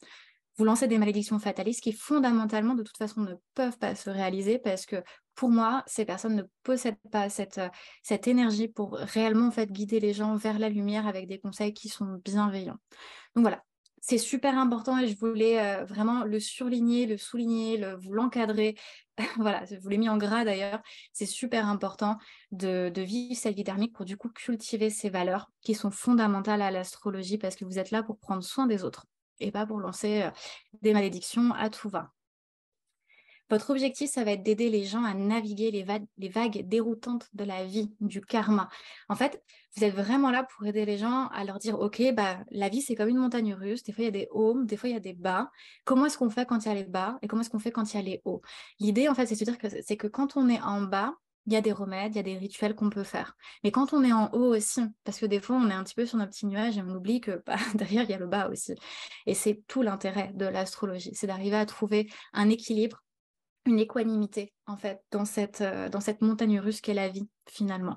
vous lancez des malédictions fatalistes qui fondamentalement de toute façon ne peuvent pas se réaliser parce que pour moi, ces personnes ne possèdent pas cette, euh, cette énergie pour réellement en fait guider les gens vers la lumière avec des conseils qui sont bienveillants. Donc voilà, c'est super important et je voulais euh, vraiment le surligner, le souligner, le, vous l'encadrer. voilà, je vous l'ai mis en gras d'ailleurs. C'est super important de, vivre cette vie thermique pour du coup cultiver ces valeurs qui sont fondamentales à l'astrologie parce que vous êtes là pour prendre soin des autres et pas pour lancer euh, des malédictions à tout va. Votre objectif, ça va être d'aider les gens à naviguer les, vagues déroutantes de la vie, du karma. En fait, vous êtes vraiment là pour aider les gens à leur dire, OK, bah, la vie, c'est comme une montagne russe. Des fois, il y a des hauts, des fois, il y a des bas. Comment est-ce qu'on fait quand il y a les bas et comment est-ce qu'on fait quand il y a les hauts L'idée, en fait, c'est de dire que c'est que quand on est en bas, il y a des remèdes, il y a des rituels qu'on peut faire. Mais quand on est en haut aussi, parce que des fois on est un petit peu sur nos petit nuage et on oublie que bah, derrière il y a le bas aussi. Et c'est tout l'intérêt de l'astrologie, c'est d'arriver à trouver un équilibre une équanimité en fait dans cette, euh, dans cette montagne russe qu'est la vie finalement.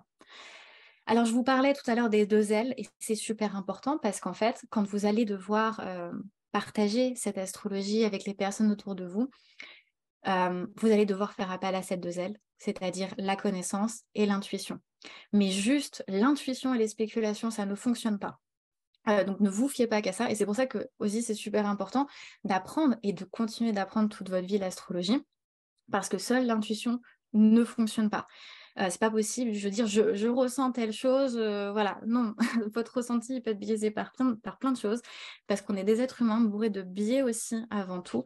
Alors je vous parlais tout à l'heure des deux ailes et c'est super important parce qu'en fait quand vous allez devoir euh, partager cette astrologie avec les personnes autour de vous, euh, vous allez devoir faire appel à cette deux ailes, c'est-à-dire la connaissance et l'intuition. Mais juste l'intuition et les spéculations, ça ne fonctionne pas. donc ne vous fiez pas qu'à ça. Et c'est pour ça que aussi c'est super important d'apprendre et de continuer d'apprendre toute votre vie l'astrologie parce que seule l'intuition ne fonctionne pas. Euh, c'est pas possible. Je veux dire, je, ressens telle chose, euh, voilà. Non, votre ressenti peut être biaisé par plein, par de choses, parce qu'on est des êtres humains bourrés de biais aussi avant tout.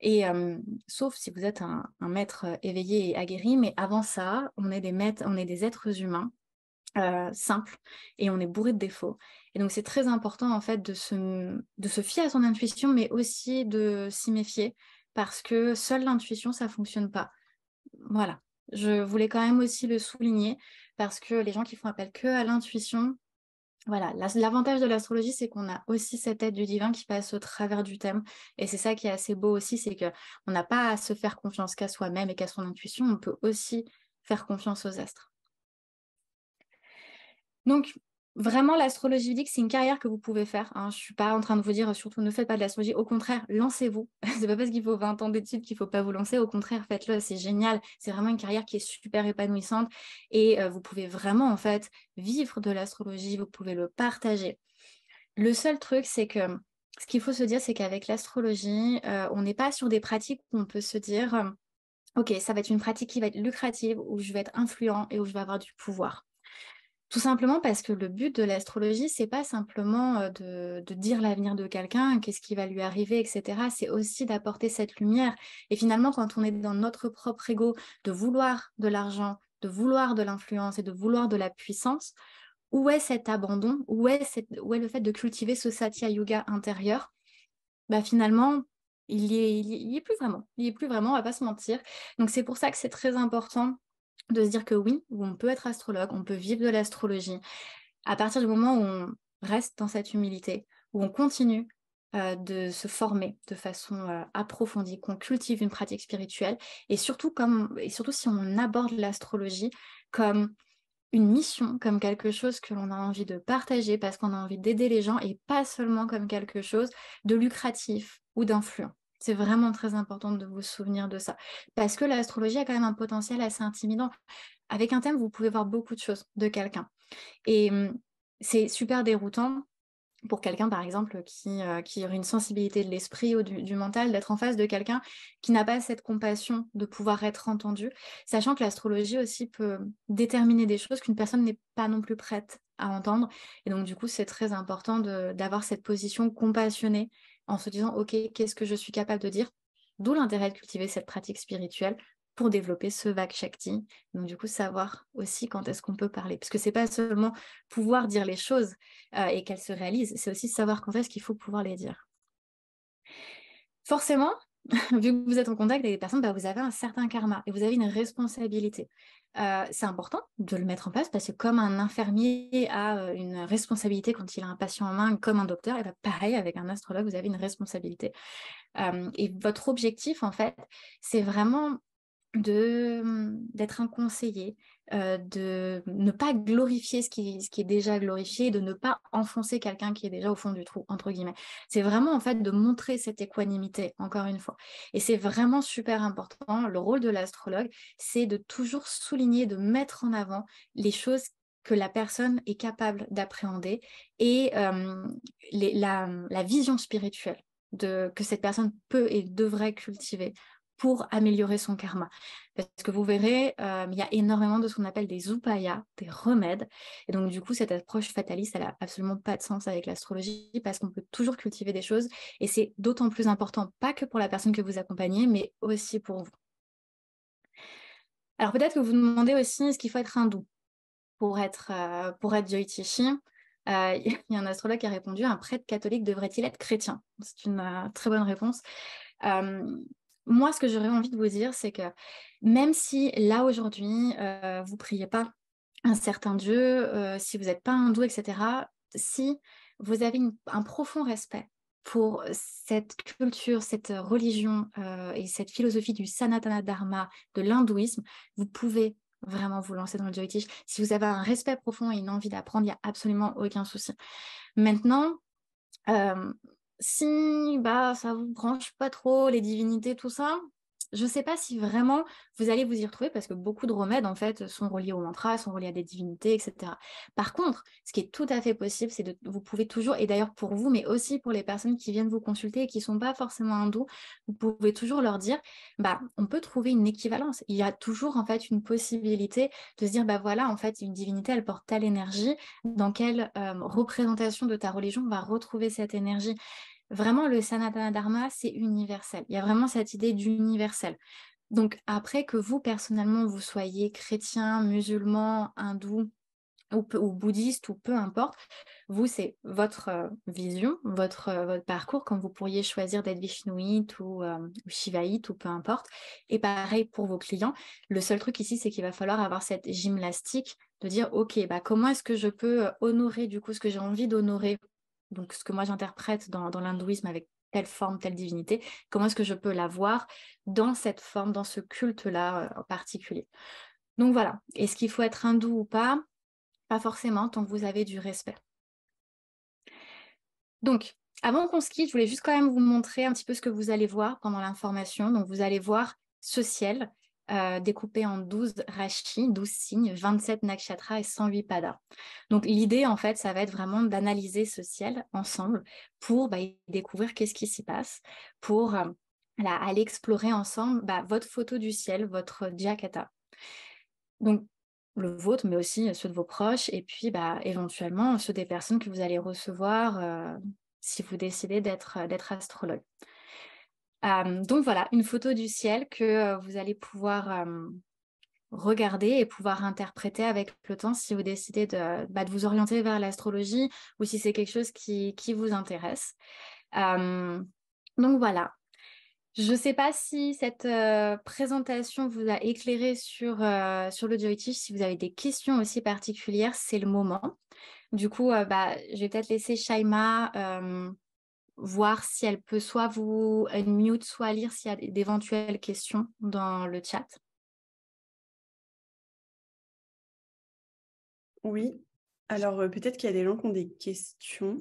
Et euh, sauf si vous êtes un, maître euh, éveillé et aguerri, mais avant ça, on est des maîtres, on est des êtres humains simples et on est bourrés de défauts. Et donc c'est très important en fait de se fier à son intuition, mais aussi de s'y méfier parce que seule l'intuition, ça ne fonctionne pas. Voilà. Je voulais quand même aussi le souligner parce que les gens qui font appel que à l'intuition, voilà, l'avantage de l'astrologie, c'est qu'on a aussi cette aide du divin qui passe au travers du thème. Et c'est ça qui est assez beau aussi, c'est qu'on n'a pas à se faire confiance qu'à soi-même et qu'à son intuition, on peut aussi faire confiance aux astres. Donc, Vraiment, l'astrologie que c'est une carrière que vous pouvez faire. Hein. Je ne suis pas en train de vous dire surtout ne faites pas de l'astrologie. Au contraire, lancez-vous. Ce n'est pas parce qu'il faut 20 ans d'études qu'il ne faut pas vous lancer. Au contraire, faites-le. C'est génial. C'est vraiment une carrière qui est super épanouissante. Et euh, vous pouvez vraiment, en fait, vivre de l'astrologie. Vous pouvez le partager. Le seul truc, c'est que ce qu'il faut se dire, c'est qu'avec l'astrologie, euh, on n'est pas sur des pratiques où on peut se dire, euh, OK, ça va être une pratique qui va être lucrative, où je vais être influent et où je vais avoir du pouvoir. Tout simplement parce que le but de l'astrologie, c'est pas simplement de, dire l'avenir de quelqu'un, qu'est-ce qui va lui arriver, etc. C'est aussi d'apporter cette lumière. Et finalement, quand on est dans notre propre ego, de vouloir de l'argent, de vouloir de l'influence et de vouloir de la puissance, où est cet abandon où est, le fait de cultiver ce satya yoga intérieur bah finalement, il n'y est, est, plus vraiment. Il n'y est plus vraiment, on va pas se mentir. Donc c'est pour ça que c'est très important de se dire que oui, on peut être astrologue, on peut vivre de l'astrologie. À partir du moment où on reste dans cette humilité, où on continue euh, de se former de façon euh, approfondie, qu'on cultive une pratique spirituelle, et surtout, comme, et surtout si on aborde l'astrologie comme une mission, comme quelque chose que l'on a envie de partager parce qu'on a envie d'aider les gens et pas seulement comme quelque chose de lucratif ou d'influent. C'est vraiment très important de vous souvenir de ça. Parce que l'astrologie a quand même un potentiel assez intimidant. Avec un thème, vous pouvez voir beaucoup de choses de quelqu'un. Et mmh, c'est super déroutant pour quelqu'un, par exemple, qui, euh, qui, aurait une sensibilité de l'esprit ou du mental, d'être en face de quelqu'un qui n'a pas cette compassion de pouvoir être entendu, sachant que l'astrologie aussi peut déterminer des choses qu'une personne n'est pas non plus prête à entendre. Et donc, du coup, c'est très important d'avoir cette position compassionnée en se disant, OK, qu'est-ce que je suis capable de dire D'où l'intérêt de cultiver cette pratique spirituelle pour développer ce vague shakti. Donc du coup, savoir aussi quand est-ce qu'on peut parler. Parce que c'est pas seulement pouvoir dire les choses euh, et qu'elles se réalisent, c'est aussi savoir quand est-ce qu'il faut pouvoir les dire. Forcément, vu que vous êtes en contact avec des personnes, bah, vous avez un certain karma et vous avez une responsabilité. Euh, c'est important de le mettre en place parce que comme un infirmier a euh, une responsabilité quand il a un patient en main, comme un docteur, et bah, pareil avec un astrologue, vous avez une responsabilité. Euh, et votre objectif, en fait, c'est vraiment hum, d'être un conseiller, euh, de ne pas glorifier ce qui, est déjà glorifié, de ne pas enfoncer quelqu'un qui est déjà au fond du trou, entre guillemets. C'est vraiment en fait de montrer cette équanimité, encore une fois. Et c'est vraiment super important. Le rôle de l'astrologue, c'est de toujours souligner, de mettre en avant les choses que la personne est capable d'appréhender et euh, la, vision spirituelle que cette personne peut et devrait cultiver pour améliorer son karma. Parce que vous verrez, euh, il y a énormément de ce qu'on appelle des upayas, des remèdes. Et donc, du coup, cette approche fataliste, elle n'a absolument pas de sens avec l'astrologie parce qu'on peut toujours cultiver des choses. Et c'est d'autant plus important, pas que pour la personne que vous accompagnez, mais aussi pour vous. Alors, peut-être que vous vous demandez aussi, est-ce qu'il faut être hindou pour être, euh, être Jyotishi euh, il y a un astrologue qui a répondu, un prêtre catholique devrait-il être chrétien C'est une très bonne réponse moi, ce que j'aurais envie de vous dire, c'est que même si là aujourd'hui, euh, vous priez pas un certain Dieu, euh, si vous n'êtes pas hindou, etc., si vous avez un profond respect pour cette culture, cette religion euh, et cette philosophie du Sanatana Dharma, de l'hindouisme, vous pouvez vraiment vous lancer dans le Jyotish. Si vous avez un respect profond et une envie d'apprendre, il n'y a absolument aucun souci. Maintenant, euh, si bah, ça vous branche pas trop, les divinités, tout ça, je ne sais pas si vraiment vous allez vous y retrouver parce que beaucoup de remèdes en fait sont reliés au mantra, sont reliés à des divinités, etc. Par contre, ce qui est tout à fait possible, c'est de vous pouvez toujours, et d'ailleurs pour vous, mais aussi pour les personnes qui viennent vous consulter et qui ne sont pas forcément hindous, vous pouvez toujours leur dire, bah on peut trouver une équivalence. Il y a toujours en fait une possibilité de se dire, bah voilà, en fait, une divinité, elle porte telle énergie, dans quelle euh, représentation de ta religion on va retrouver cette énergie vraiment, le Sanatana Dharma, c'est universel. Il y a vraiment cette idée d'universel. Donc, après que vous, personnellement, vous soyez chrétien, musulman, hindou ou, bouddhiste ou peu importe, vous, c'est votre euh, vision, votre, euh, parcours, quand vous pourriez choisir d'être Vishnouite ou, euh, ou Shivaïte ou peu importe. Et pareil pour vos clients. Le seul truc ici, c'est qu'il va falloir avoir cette gymnastique de dire, OK, bah, comment est-ce que je peux honorer du coup ce que j'ai envie d'honorer donc ce que moi j'interprète dans, l'hindouisme avec telle forme, telle divinité, comment est-ce que je peux la voir dans cette forme, dans ce culte-là euh, en particulier. Donc voilà, est-ce qu'il faut être hindou ou pas Pas forcément, tant que vous avez du respect. Donc, avant qu'on se quitte, je voulais juste quand même vous montrer un petit peu ce que vous allez voir pendant l'information. Donc, vous allez voir ce ciel euh, découpé en 12 rachis, 12 signes, 27 nakshatras et 108 padas. Donc l'idée, en fait, ça va être vraiment d'analyser ce ciel ensemble pour bah, découvrir qu'est-ce qui s'y passe, pour euh, aller explorer ensemble bah, votre photo du ciel, votre diakata. Donc le vôtre, mais aussi euh, ceux de vos proches, et puis bah, éventuellement ceux des personnes que vous allez recevoir euh, si vous décidez d'être astrologue. donc voilà, une photo du ciel que vous allez pouvoir regarder et pouvoir interpréter avec le temps si vous décidez de, bah, de vous orienter vers l'astrologie ou si c'est quelque chose qui, qui vous intéresse. donc voilà. Je ne sais pas si cette présentation vous a éclairé sur, sur le Si vous avez des questions aussi particulières, c'est le moment. Du coup, bah, je vais peut-être laisser Shaima voir si elle peut soit vous unmute, soit lire s'il y a d'éventuelles questions dans le chat. Oui. Alors, euh, peut-être qu'il y a des gens qui ont des questions.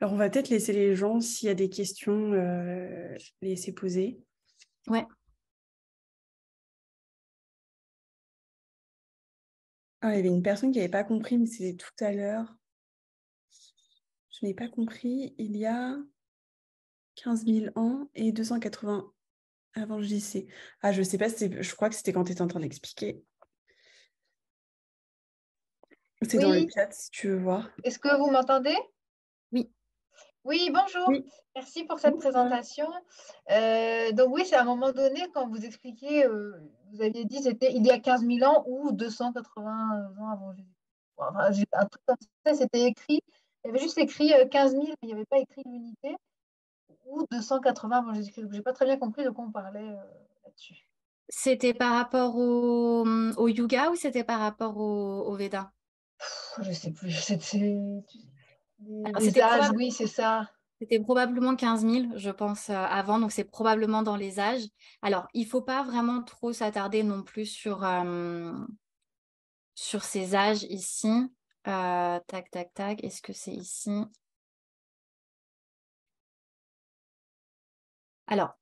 Alors, on va peut-être laisser les gens, s'il y a des questions, les euh, laisser poser. Ouais. Ah, il y avait une personne qui n'avait pas compris, mais c'était tout à l'heure. Je n'ai pas compris. Il y a 15 000 ans et 280 avant Ah, je sais pas, je crois que c'était quand tu étais en train d'expliquer. C'est dans le chat si tu veux voir. Est-ce que vous m'entendez Oui. Oui, bonjour. Merci pour cette présentation. Euh, donc oui, c'est à un moment donné, quand vous expliquiez, euh, vous aviez dit c'était il y a 15 000 ans ou 280 ans avant Jésus. Enfin, un truc comme ça, c'était écrit. Il y avait juste écrit 15 euh, 000, il n'y avait pas écrit l'unité ou 280 j'ai pas très bien compris de quoi on parlait euh, là-dessus. C'était par rapport au, yoga ou c'était par rapport au, Veda Je sais plus. C'était. Les âges, oui, c'est ça. C'était probablement 15 000, je pense, euh, avant. Donc, c'est probablement dans les âges. Alors, il ne faut pas vraiment trop s'attarder non plus sur, euh, sur ces âges ici. tac, tac, tac. Est-ce que c'est ici Alors,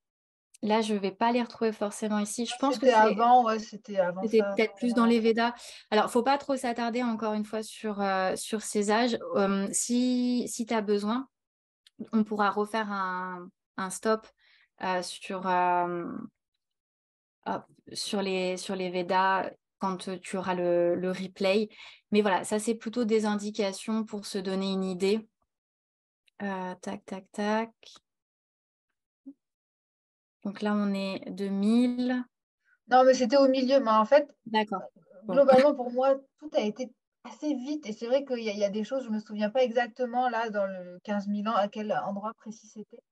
Là, je ne vais pas les retrouver forcément ici. Je ah, pense que c'était avant, c'était avant. C'était peut-être plus dans les Védas. Alors, il ne faut pas trop s'attarder encore une fois sur, euh, ces âges. Hum, si, tu as besoin, on pourra refaire un, stop euh, hum, sur, les, sur Védas quand tu auras le replay. Mais voilà, ça, c'est plutôt des indications pour se donner une idée. Euh, tac, tac, tac. Donc là, on est 2000. Non, mais c'était au milieu. Mais en fait, globalement, pour moi, tout a été assez vite. Et c'est vrai qu'il y, a des choses, je ne me souviens pas exactement là, dans le 15 000 ans, à quel endroit précis c'était.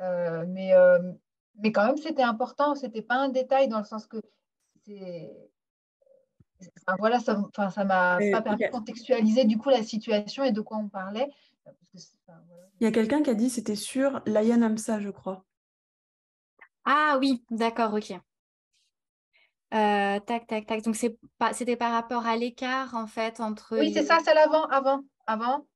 Euh, mais, euh, mais quand même, c'était important. Ce n'était pas un détail dans le sens que c'est. voilà, ça ça m'a euh, permis de contextualiser du coup la situation et de quoi on parlait. Il y a quelqu'un qui a dit, c'était sur Layan Hamsa, je crois. Ah oui, d'accord, ok. Euh, tac, tac, tac. Donc, c'est c'était par rapport à l'écart, en fait, entre... Oui, c'est ça, c'est l'avant, avant, avant.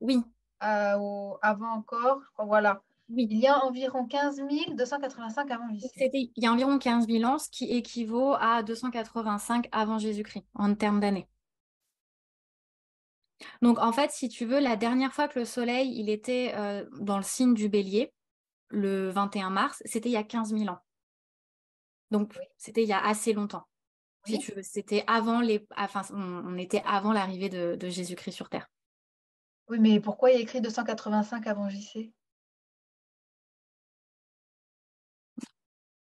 Oui. Euh, avant encore, voilà. Oui. Il y a environ 15 285 avant Jésus-Christ. Il y a environ 15 000 ans, ce qui équivaut à 285 avant Jésus-Christ, en termes d'années. Donc, en fait, si tu veux, la dernière fois que le soleil, il était euh, dans le signe du bélier, le 21 mars, c'était il y a 15 000 ans. Donc, c'était il y a assez longtemps. c'était avant les. Enfin, on, était avant l'arrivée de, Jésus-Christ sur Terre. Oui, mais pourquoi il y a écrit 285 avant JC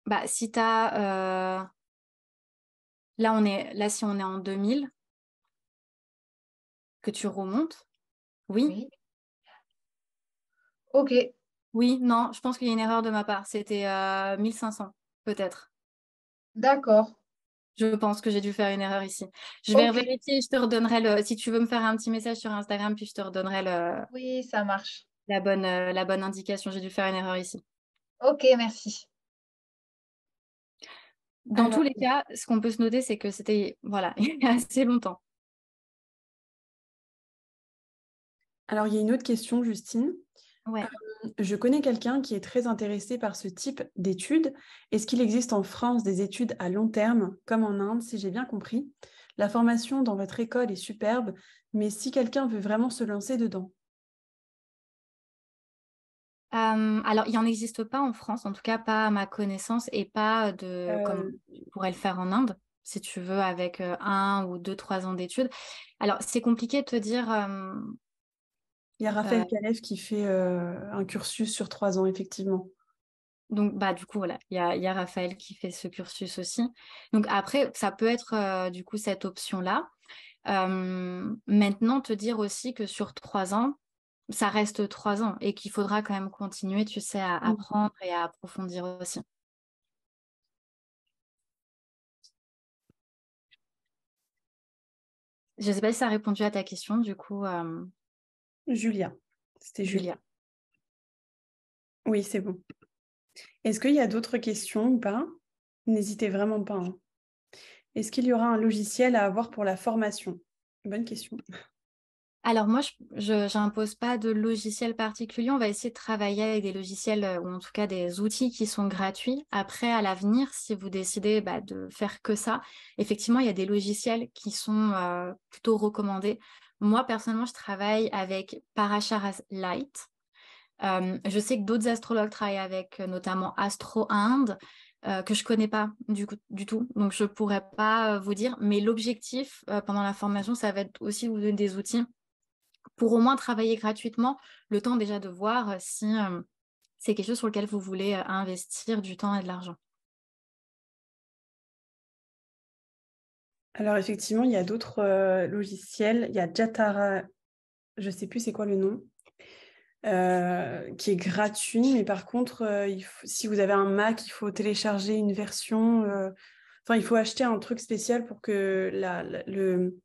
Bah, si tu as. Euh, là, on est... Là, si on est en 2000, que tu remontes, oui. Ok, oui, non, je pense qu'il y a une erreur de ma part. C'était 1500, euh, peut-être. D'accord. Je pense que j'ai dû faire une erreur ici. Je vais vérifier et je te redonnerai le. Si tu veux me faire un petit message sur Instagram, puis je te redonnerai le. Oui, ça marche. La bonne, euh, indication. J'ai dû faire une erreur ici. Ok, merci. Dans tous les cas, ce qu'on peut se noter, c'est que c'était voilà, il y assez longtemps. Alors, il y a une autre question, Justine je connais quelqu'un qui est très intéressé par ce type d'études. Est-ce qu'il existe en France des études à long terme, comme en Inde, si j'ai bien compris La formation dans votre école est superbe, mais si quelqu'un veut vraiment se lancer dedans alors, il n'en existe pas en France, en tout cas pas à ma connaissance et pas de comme tu pourrais le faire en Inde, si tu veux, avec un ou deux, trois ans d'études. Alors, c'est compliqué de te dire il y a Raphaël Kalev euh, qui fait euh, un cursus sur trois ans, effectivement. Donc, bah, du coup, voilà, il y, a, Raphaël qui fait ce cursus aussi. Donc, après, ça peut être, euh, du coup, cette option-là. maintenant, te dire aussi que sur trois ans, ça reste trois ans et qu'il faudra quand même continuer, tu sais, à mmh. apprendre et à approfondir aussi. Je ne sais pas si ça a répondu à ta question, du coup. Julia. C'était Julia. Oui, c'est bon. Est-ce qu'il y a d'autres questions ou pas N'hésitez vraiment pas. Hein. Est-ce qu'il y aura un logiciel à avoir pour la formation Bonne question. Alors moi, je n'impose pas de logiciel particulier. On va essayer de travailler avec des logiciels euh, ou en tout cas des outils qui sont gratuits. Après, à l'avenir, si vous décidez bah, de faire que ça, effectivement, il y a des logiciels qui sont euh, plutôt recommandés. Moi, personnellement, je travaille avec Parashara Light. Euh, je sais que d'autres astrologues travaillent avec euh, notamment Astro Inde, euh, que je ne connais pas du, tout, donc je ne pourrais pas vous dire. Mais l'objectif pendant la formation, ça va être aussi vous donner des outils pour au moins travailler gratuitement, le temps déjà de voir si c'est quelque chose sur lequel vous voulez investir du temps et de l'argent. Alors effectivement, il y a d'autres euh, logiciels. Il y a Jatara, je ne sais plus c'est quoi le nom, euh, qui est gratuit, mais par contre, euh, si vous avez un Mac, il faut télécharger une version. Enfin, il faut acheter un truc spécial pour que le,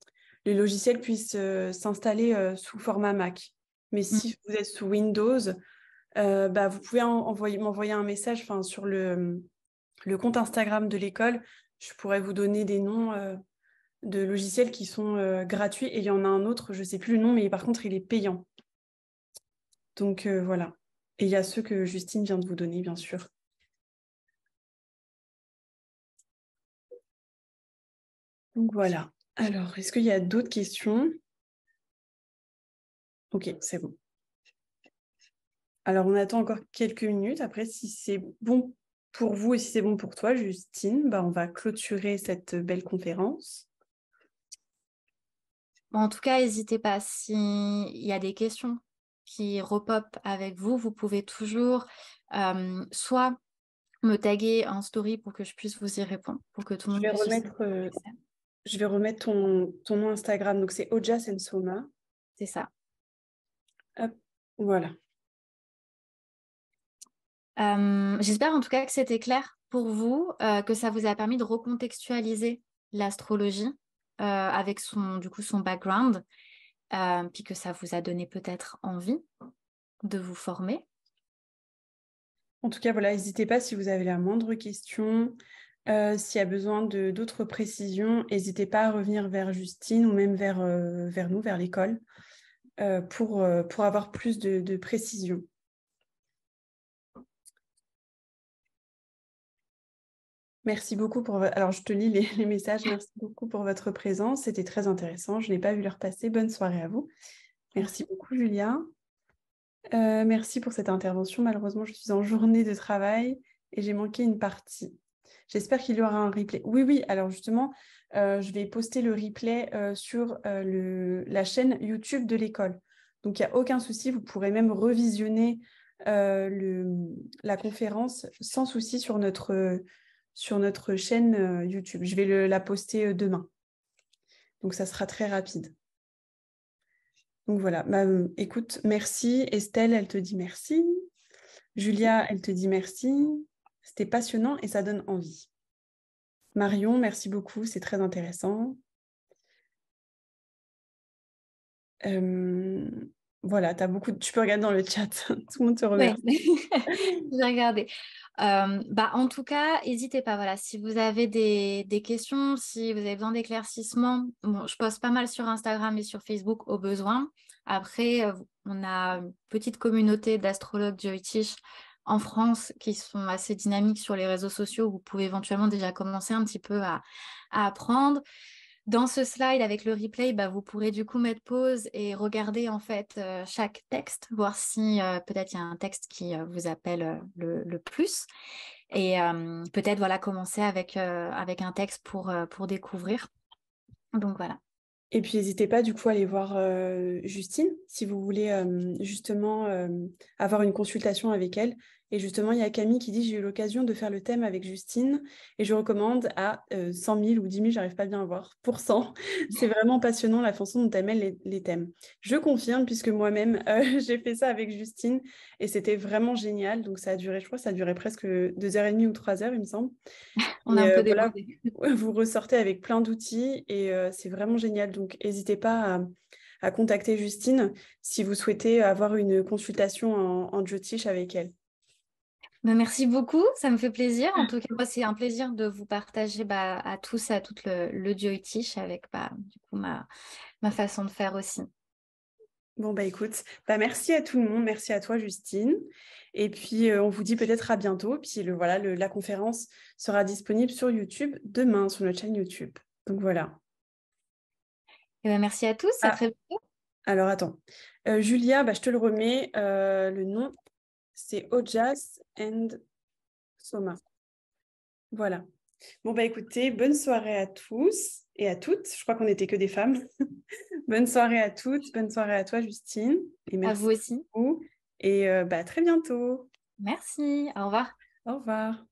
logiciel puisse s'installer sous format Mac. Mais si mmh. vous êtes sous Windows, bah, vous pouvez m'envoyer un message sur le, le compte Instagram de l'école. Je pourrais vous donner des noms de logiciels qui sont euh, gratuits et il y en a un autre, je ne sais plus le nom, mais par contre, il est payant. Donc euh, voilà. Et il y a ceux que Justine vient de vous donner, bien sûr. Donc voilà. Alors, est-ce qu'il y a d'autres questions Ok, c'est bon. Alors, on attend encore quelques minutes. Après, si c'est bon pour vous et si c'est bon pour toi, Justine, bah, on va clôturer cette belle conférence. En tout cas, n'hésitez pas. S'il y a des questions qui repopent avec vous, vous pouvez toujours soit me taguer en story pour que je puisse vous y répondre, pour que tout le monde je vais remettre, Je vais remettre ton, nom Instagram. Donc, c'est Oja C'est ça. voilà. J'espère en tout cas que c'était clair pour vous, que ça vous a permis de recontextualiser l'astrologie euh, avec son, du coup, son background, euh, puis que ça vous a donné peut-être envie de vous former. En tout cas, voilà, n'hésitez pas si vous avez la moindre question, euh, s'il y a besoin d'autres précisions, n'hésitez pas à revenir vers Justine ou même vers, vers nous, vers l'école, pour, avoir plus de, de précisions. Merci beaucoup pour. Alors, je te lis les, messages. Ah. Merci beaucoup pour votre présence. C'était très intéressant. Je n'ai pas vu l'heure passer. Bonne soirée à vous. Merci beaucoup, Julia. Euh, merci pour cette intervention. Malheureusement, je suis en journée de travail et j'ai manqué une partie. J'espère qu'il y aura un replay. Oui, oui, alors justement, euh, je vais poster le replay euh, sur le, la chaîne YouTube de l'école. Donc, il n'y a aucun souci. Vous pourrez même revisionner le, la conférence sans souci sur notre sur notre chaîne euh, YouTube. Je vais la poster euh, demain. Donc ça sera très rapide. Donc voilà, bah, euh, écoute, merci. Estelle, elle te dit merci. Julia, elle te dit merci. C'était passionnant et ça donne envie. Marion, merci beaucoup, c'est très intéressant. voilà, as beaucoup tu peux regarder dans le chat, tout le monde te remercie. J'ai regardé. Euh, bah, en tout cas, n'hésitez pas. Voilà, si vous avez des, questions, si vous avez besoin d'éclaircissements, bon, je poste pas mal sur Instagram et sur Facebook au besoin. Après, euh, on a une petite communauté d'astrologues Joytish en France qui sont assez dynamiques sur les réseaux sociaux. Vous pouvez éventuellement déjà commencer un petit peu à apprendre. Dans ce slide avec le replay, bah, vous pourrez du coup mettre pause et regarder en fait euh, chaque texte, voir si euh, peut-être il y a un texte qui euh, vous appelle le, le, plus. Et peut-être voilà commencer avec, avec un texte pour, pour découvrir. Donc voilà. Et puis n'hésitez pas du coup à aller voir Justine si vous voulez justement avoir une consultation avec elle. Et justement, il y a Camille qui dit J'ai eu l'occasion de faire le thème avec Justine et je recommande à 100 euh, 000 ou 10 000, j'arrive pas bien à voir, pour cent. C'est vraiment passionnant la façon dont elle mêle les, thèmes. Je confirme, puisque moi-même, euh, j'ai fait ça avec Justine et c'était vraiment génial. Donc, ça a duré, je crois, ça a duré presque deux heures et demie ou trois heures, il me semble. On a un euh, peu Vous ressortez avec plein d'outils et c'est vraiment génial. Donc, n'hésitez pas à contacter Justine si vous souhaitez avoir une consultation en, en avec elle merci beaucoup, ça me fait plaisir. En mmh. tout cas, moi, c'est un plaisir de vous partager bah, à tous et à toutes le, le avec bah, du coup, ma, ma façon de faire aussi. Bon, bah écoute, bah, merci à tout le monde, merci à toi Justine. Et puis, euh, on vous dit peut-être à bientôt. Puis le, voilà, la conférence sera disponible sur YouTube demain, sur notre chaîne YouTube. Donc voilà. Et bah, merci à tous, à ah. très bientôt. Alors attends, euh, Julia, je te le remets, euh, le nom c'est Ojas and Soma. Voilà. Bon, bah écoutez, bonne soirée à tous et à toutes. Je crois qu'on n'était que des femmes. bonne soirée à toutes, bonne soirée à toi, Justine. Et merci à vous aussi. Et euh, bah, à très bientôt. Merci, au revoir. Au revoir.